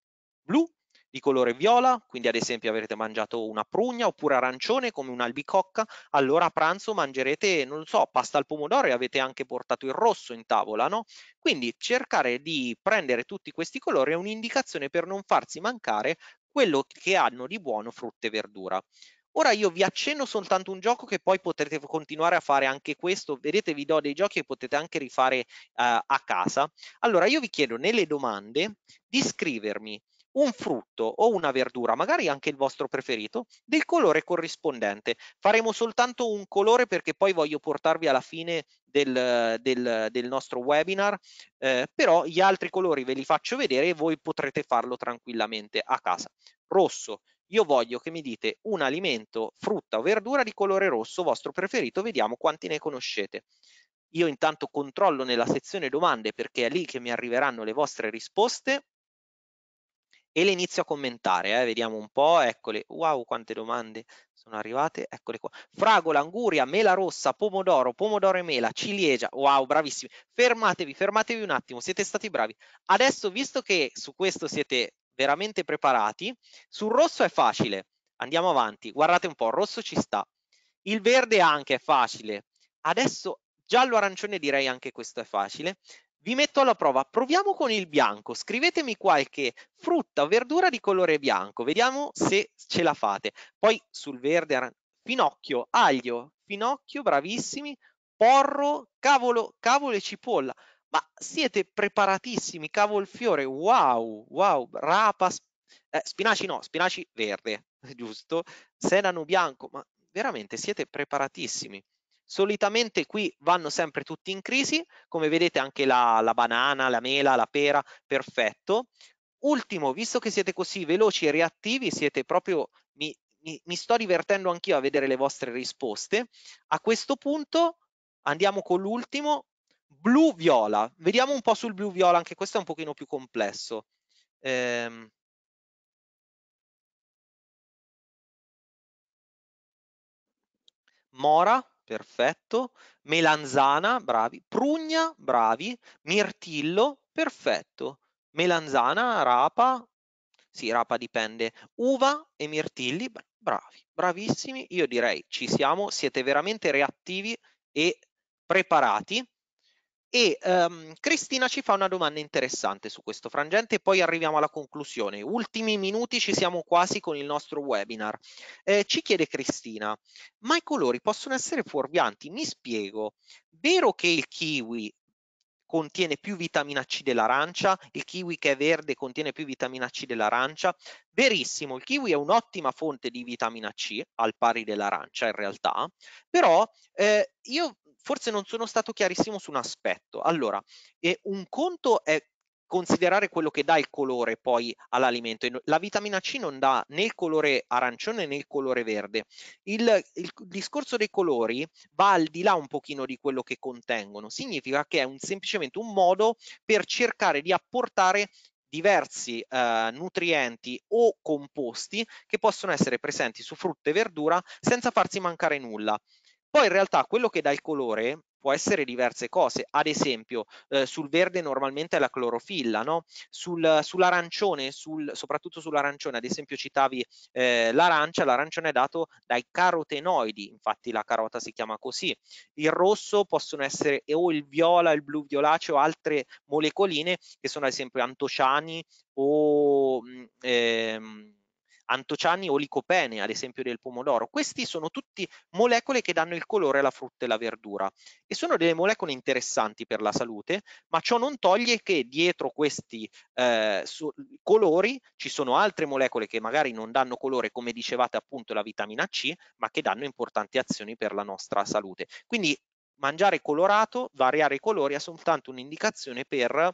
A: blu, di colore viola, quindi ad esempio avrete mangiato una prugna oppure arancione come un'albicocca, allora a pranzo mangerete, non so, pasta al pomodoro e avete anche portato il rosso in tavola, no? Quindi cercare di prendere tutti questi colori è un'indicazione per non farsi mancare quello che hanno di buono frutta e verdura. Ora io vi accenno soltanto un gioco che poi potrete continuare a fare anche questo, vedete vi do dei giochi che potete anche rifare uh, a casa. Allora io vi chiedo nelle domande di scrivermi un frutto o una verdura, magari anche il vostro preferito, del colore corrispondente. Faremo soltanto un colore perché poi voglio portarvi alla fine del, del, del nostro webinar, eh, però gli altri colori ve li faccio vedere e voi potrete farlo tranquillamente a casa. Rosso, io voglio che mi dite un alimento, frutta o verdura di colore rosso vostro preferito, vediamo quanti ne conoscete. Io intanto controllo nella sezione domande perché è lì che mi arriveranno le vostre risposte e le inizio a commentare, eh, vediamo un po', eccole, wow quante domande sono arrivate, eccole qua, fragola, anguria, mela rossa, pomodoro, pomodoro e mela, ciliegia, wow bravissimi, fermatevi, fermatevi un attimo, siete stati bravi, adesso visto che su questo siete veramente preparati, sul rosso è facile, andiamo avanti, guardate un po', il rosso ci sta, il verde anche è facile, adesso giallo arancione direi anche questo è facile, vi metto alla prova, proviamo con il bianco, scrivetemi qualche frutta o verdura di colore bianco, vediamo se ce la fate. Poi sul verde, finocchio, aglio, finocchio, bravissimi, porro, cavolo, cavolo e cipolla. Ma siete preparatissimi, cavolfiore, wow, wow, rapa, eh, spinaci no, spinaci verde, [laughs] giusto? senano bianco, ma veramente siete preparatissimi. Solitamente qui vanno sempre tutti in crisi, come vedete anche la, la banana, la mela, la pera, perfetto. Ultimo, visto che siete così veloci e reattivi, siete proprio, mi, mi, mi sto divertendo anch'io a vedere le vostre risposte, a questo punto andiamo con l'ultimo, blu-viola. Vediamo un po' sul blu-viola, anche questo è un pochino più complesso. Ehm... Mora, perfetto, melanzana, bravi, prugna, bravi, mirtillo, perfetto, melanzana, rapa, sì, rapa dipende, uva e mirtilli, bravi, bravissimi, io direi ci siamo, siete veramente reattivi e preparati. E um, Cristina ci fa una domanda interessante su questo frangente e poi arriviamo alla conclusione. Ultimi minuti ci siamo quasi con il nostro webinar. Eh, ci chiede Cristina, ma i colori possono essere fuorvianti? Mi spiego, vero che il kiwi contiene più vitamina C dell'arancia, il kiwi che è verde contiene più vitamina C dell'arancia. Verissimo, il kiwi è un'ottima fonte di vitamina C, al pari dell'arancia in realtà, però eh, io Forse non sono stato chiarissimo su un aspetto. Allora, eh, un conto è considerare quello che dà il colore poi all'alimento. La vitamina C non dà né il colore arancione né il colore verde. Il, il, discorso dei colori va al di là un pochino di quello che contengono. Significa che è un, semplicemente un modo per cercare di apportare diversi eh, nutrienti o composti che possono essere presenti su frutta e verdura senza farsi mancare nulla. Poi in realtà quello che dà il colore può essere diverse cose, ad esempio eh, sul verde normalmente è la clorofilla, no? sul, sull'arancione, sul, soprattutto sull'arancione, ad esempio citavi eh, l'arancia, l'arancione è dato dai carotenoidi, infatti la carota si chiama così, il rosso possono essere o il viola, il blu violaceo, altre molecoline che sono ad esempio antociani o... Mm, ehm, antociani o licopene, ad esempio del pomodoro. Questi sono tutti molecole che danno il colore alla frutta e alla verdura e sono delle molecole interessanti per la salute, ma ciò non toglie che dietro questi eh, so colori ci sono altre molecole che magari non danno colore, come dicevate appunto la vitamina C, ma che danno importanti azioni per la nostra salute. Quindi mangiare colorato, variare i colori è soltanto un'indicazione per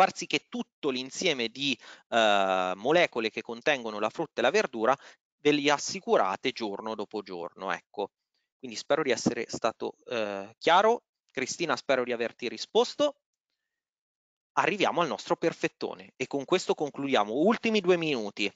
A: far sì che tutto l'insieme di eh, molecole che contengono la frutta e la verdura ve li assicurate giorno dopo giorno. Ecco. Quindi spero di essere stato eh, chiaro. Cristina, spero di averti risposto. Arriviamo al nostro perfettone e con questo concludiamo. Ultimi due minuti.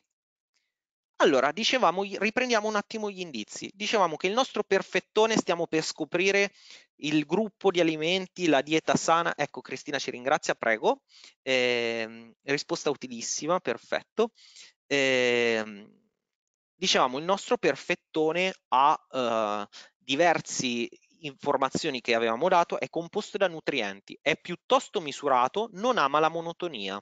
A: Allora, dicevamo, riprendiamo un attimo gli indizi. Dicevamo che il nostro perfettone stiamo per scoprire il gruppo di alimenti, la dieta sana. Ecco, Cristina ci ringrazia, prego. Eh, risposta utilissima, perfetto. Eh, dicevamo, il nostro perfettone ha eh, diversi informazioni che avevamo dato, è composto da nutrienti, è piuttosto misurato, non ama la monotonia.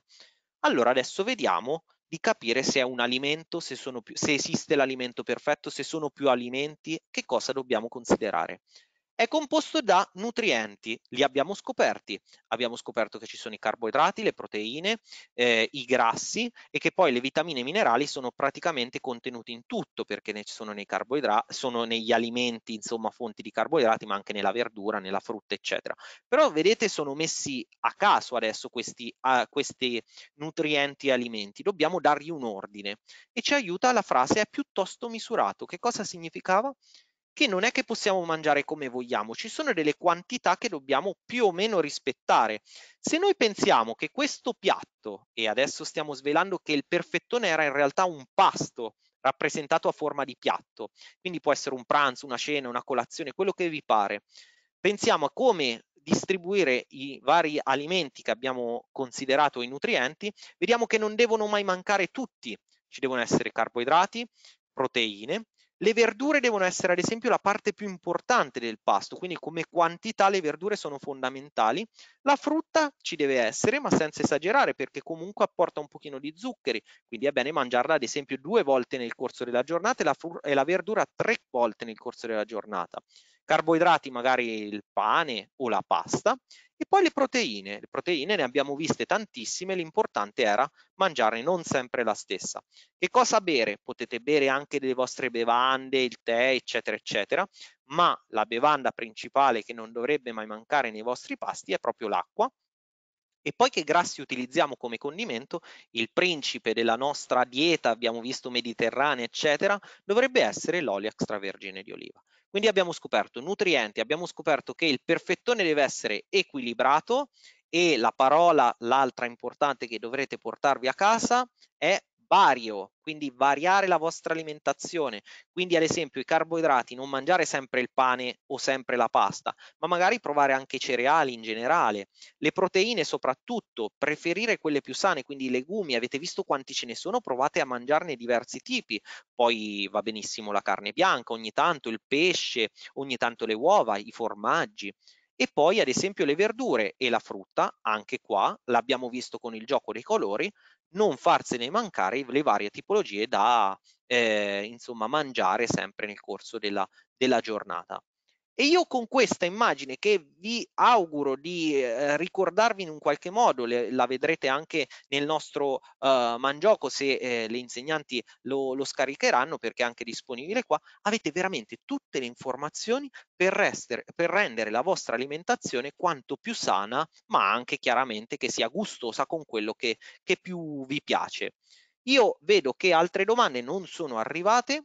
A: Allora adesso vediamo di capire se è un alimento, se, più, se esiste l'alimento perfetto, se sono più alimenti, che cosa dobbiamo considerare. È composto da nutrienti, li abbiamo scoperti. Abbiamo scoperto che ci sono i carboidrati, le proteine, eh, i grassi e che poi le vitamine e i minerali sono praticamente contenuti in tutto perché ne sono, nei carboidrati, sono negli alimenti, insomma, fonti di carboidrati, ma anche nella verdura, nella frutta, eccetera. Però vedete, sono messi a caso adesso questi, uh, questi nutrienti e alimenti. Dobbiamo dargli un ordine e ci aiuta la frase è piuttosto misurato. Che cosa significava? che non è che possiamo mangiare come vogliamo, ci sono delle quantità che dobbiamo più o meno rispettare. Se noi pensiamo che questo piatto, e adesso stiamo svelando che il perfettone era in realtà un pasto rappresentato a forma di piatto, quindi può essere un pranzo, una cena, una colazione, quello che vi pare, pensiamo a come distribuire i vari alimenti che abbiamo considerato i nutrienti, vediamo che non devono mai mancare tutti, ci devono essere carboidrati, proteine, le verdure devono essere ad esempio la parte più importante del pasto, quindi come quantità le verdure sono fondamentali. La frutta ci deve essere, ma senza esagerare, perché comunque apporta un pochino di zuccheri, quindi è bene mangiarla ad esempio due volte nel corso della giornata e la, e la verdura tre volte nel corso della giornata carboidrati magari il pane o la pasta e poi le proteine, le proteine ne abbiamo viste tantissime, l'importante era mangiare non sempre la stessa. Che cosa bere? Potete bere anche delle vostre bevande, il tè, eccetera, eccetera, ma la bevanda principale che non dovrebbe mai mancare nei vostri pasti è proprio l'acqua. E poi che grassi utilizziamo come condimento? Il principe della nostra dieta, abbiamo visto mediterranea, eccetera, dovrebbe essere l'olio extravergine di oliva. Quindi abbiamo scoperto nutrienti, abbiamo scoperto che il perfettone deve essere equilibrato e la parola, l'altra importante che dovrete portarvi a casa, è vario, quindi variare la vostra alimentazione, quindi ad esempio i carboidrati, non mangiare sempre il pane o sempre la pasta, ma magari provare anche i cereali in generale, le proteine soprattutto, preferire quelle più sane, quindi i legumi, avete visto quanti ce ne sono, provate a mangiarne diversi tipi, poi va benissimo la carne bianca, ogni tanto il pesce, ogni tanto le uova, i formaggi, e poi ad esempio le verdure e la frutta, anche qua l'abbiamo visto con il gioco dei colori, non farsene mancare le varie tipologie da eh, insomma, mangiare sempre nel corso della, della giornata. E io con questa immagine che vi auguro di eh, ricordarvi in un qualche modo, le, la vedrete anche nel nostro eh, mangioco se eh, le insegnanti lo, lo, scaricheranno perché è anche disponibile qua, avete veramente tutte le informazioni per, rester, per rendere la vostra alimentazione quanto più sana, ma anche chiaramente che sia gustosa con quello che, che più vi piace. Io vedo che altre domande non sono arrivate,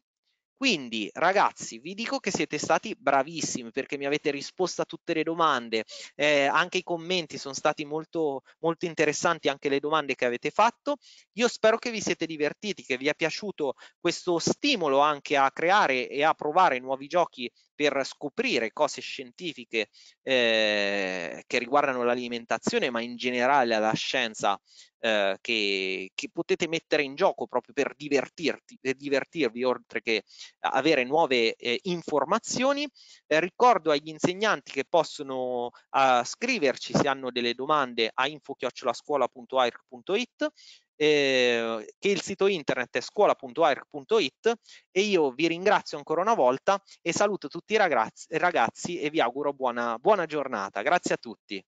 A: quindi ragazzi vi dico che siete stati bravissimi perché mi avete risposto a tutte le domande, eh, anche i commenti sono stati molto, molto interessanti, anche le domande che avete fatto. Io spero che vi siete divertiti, che vi è piaciuto questo stimolo anche a creare e a provare nuovi giochi per scoprire cose scientifiche eh, che riguardano l'alimentazione, ma in generale la scienza eh, che, che, potete mettere in gioco proprio per, per divertirvi, oltre che avere nuove eh, informazioni. Eh, ricordo agli insegnanti che possono eh, scriverci se hanno delle domande a info.scuola.airc.it eh, che il sito internet è scuola.arc.it e io vi ringrazio ancora una volta e saluto tutti i ragazzi, ragazzi e vi auguro buona, buona giornata. Grazie a tutti.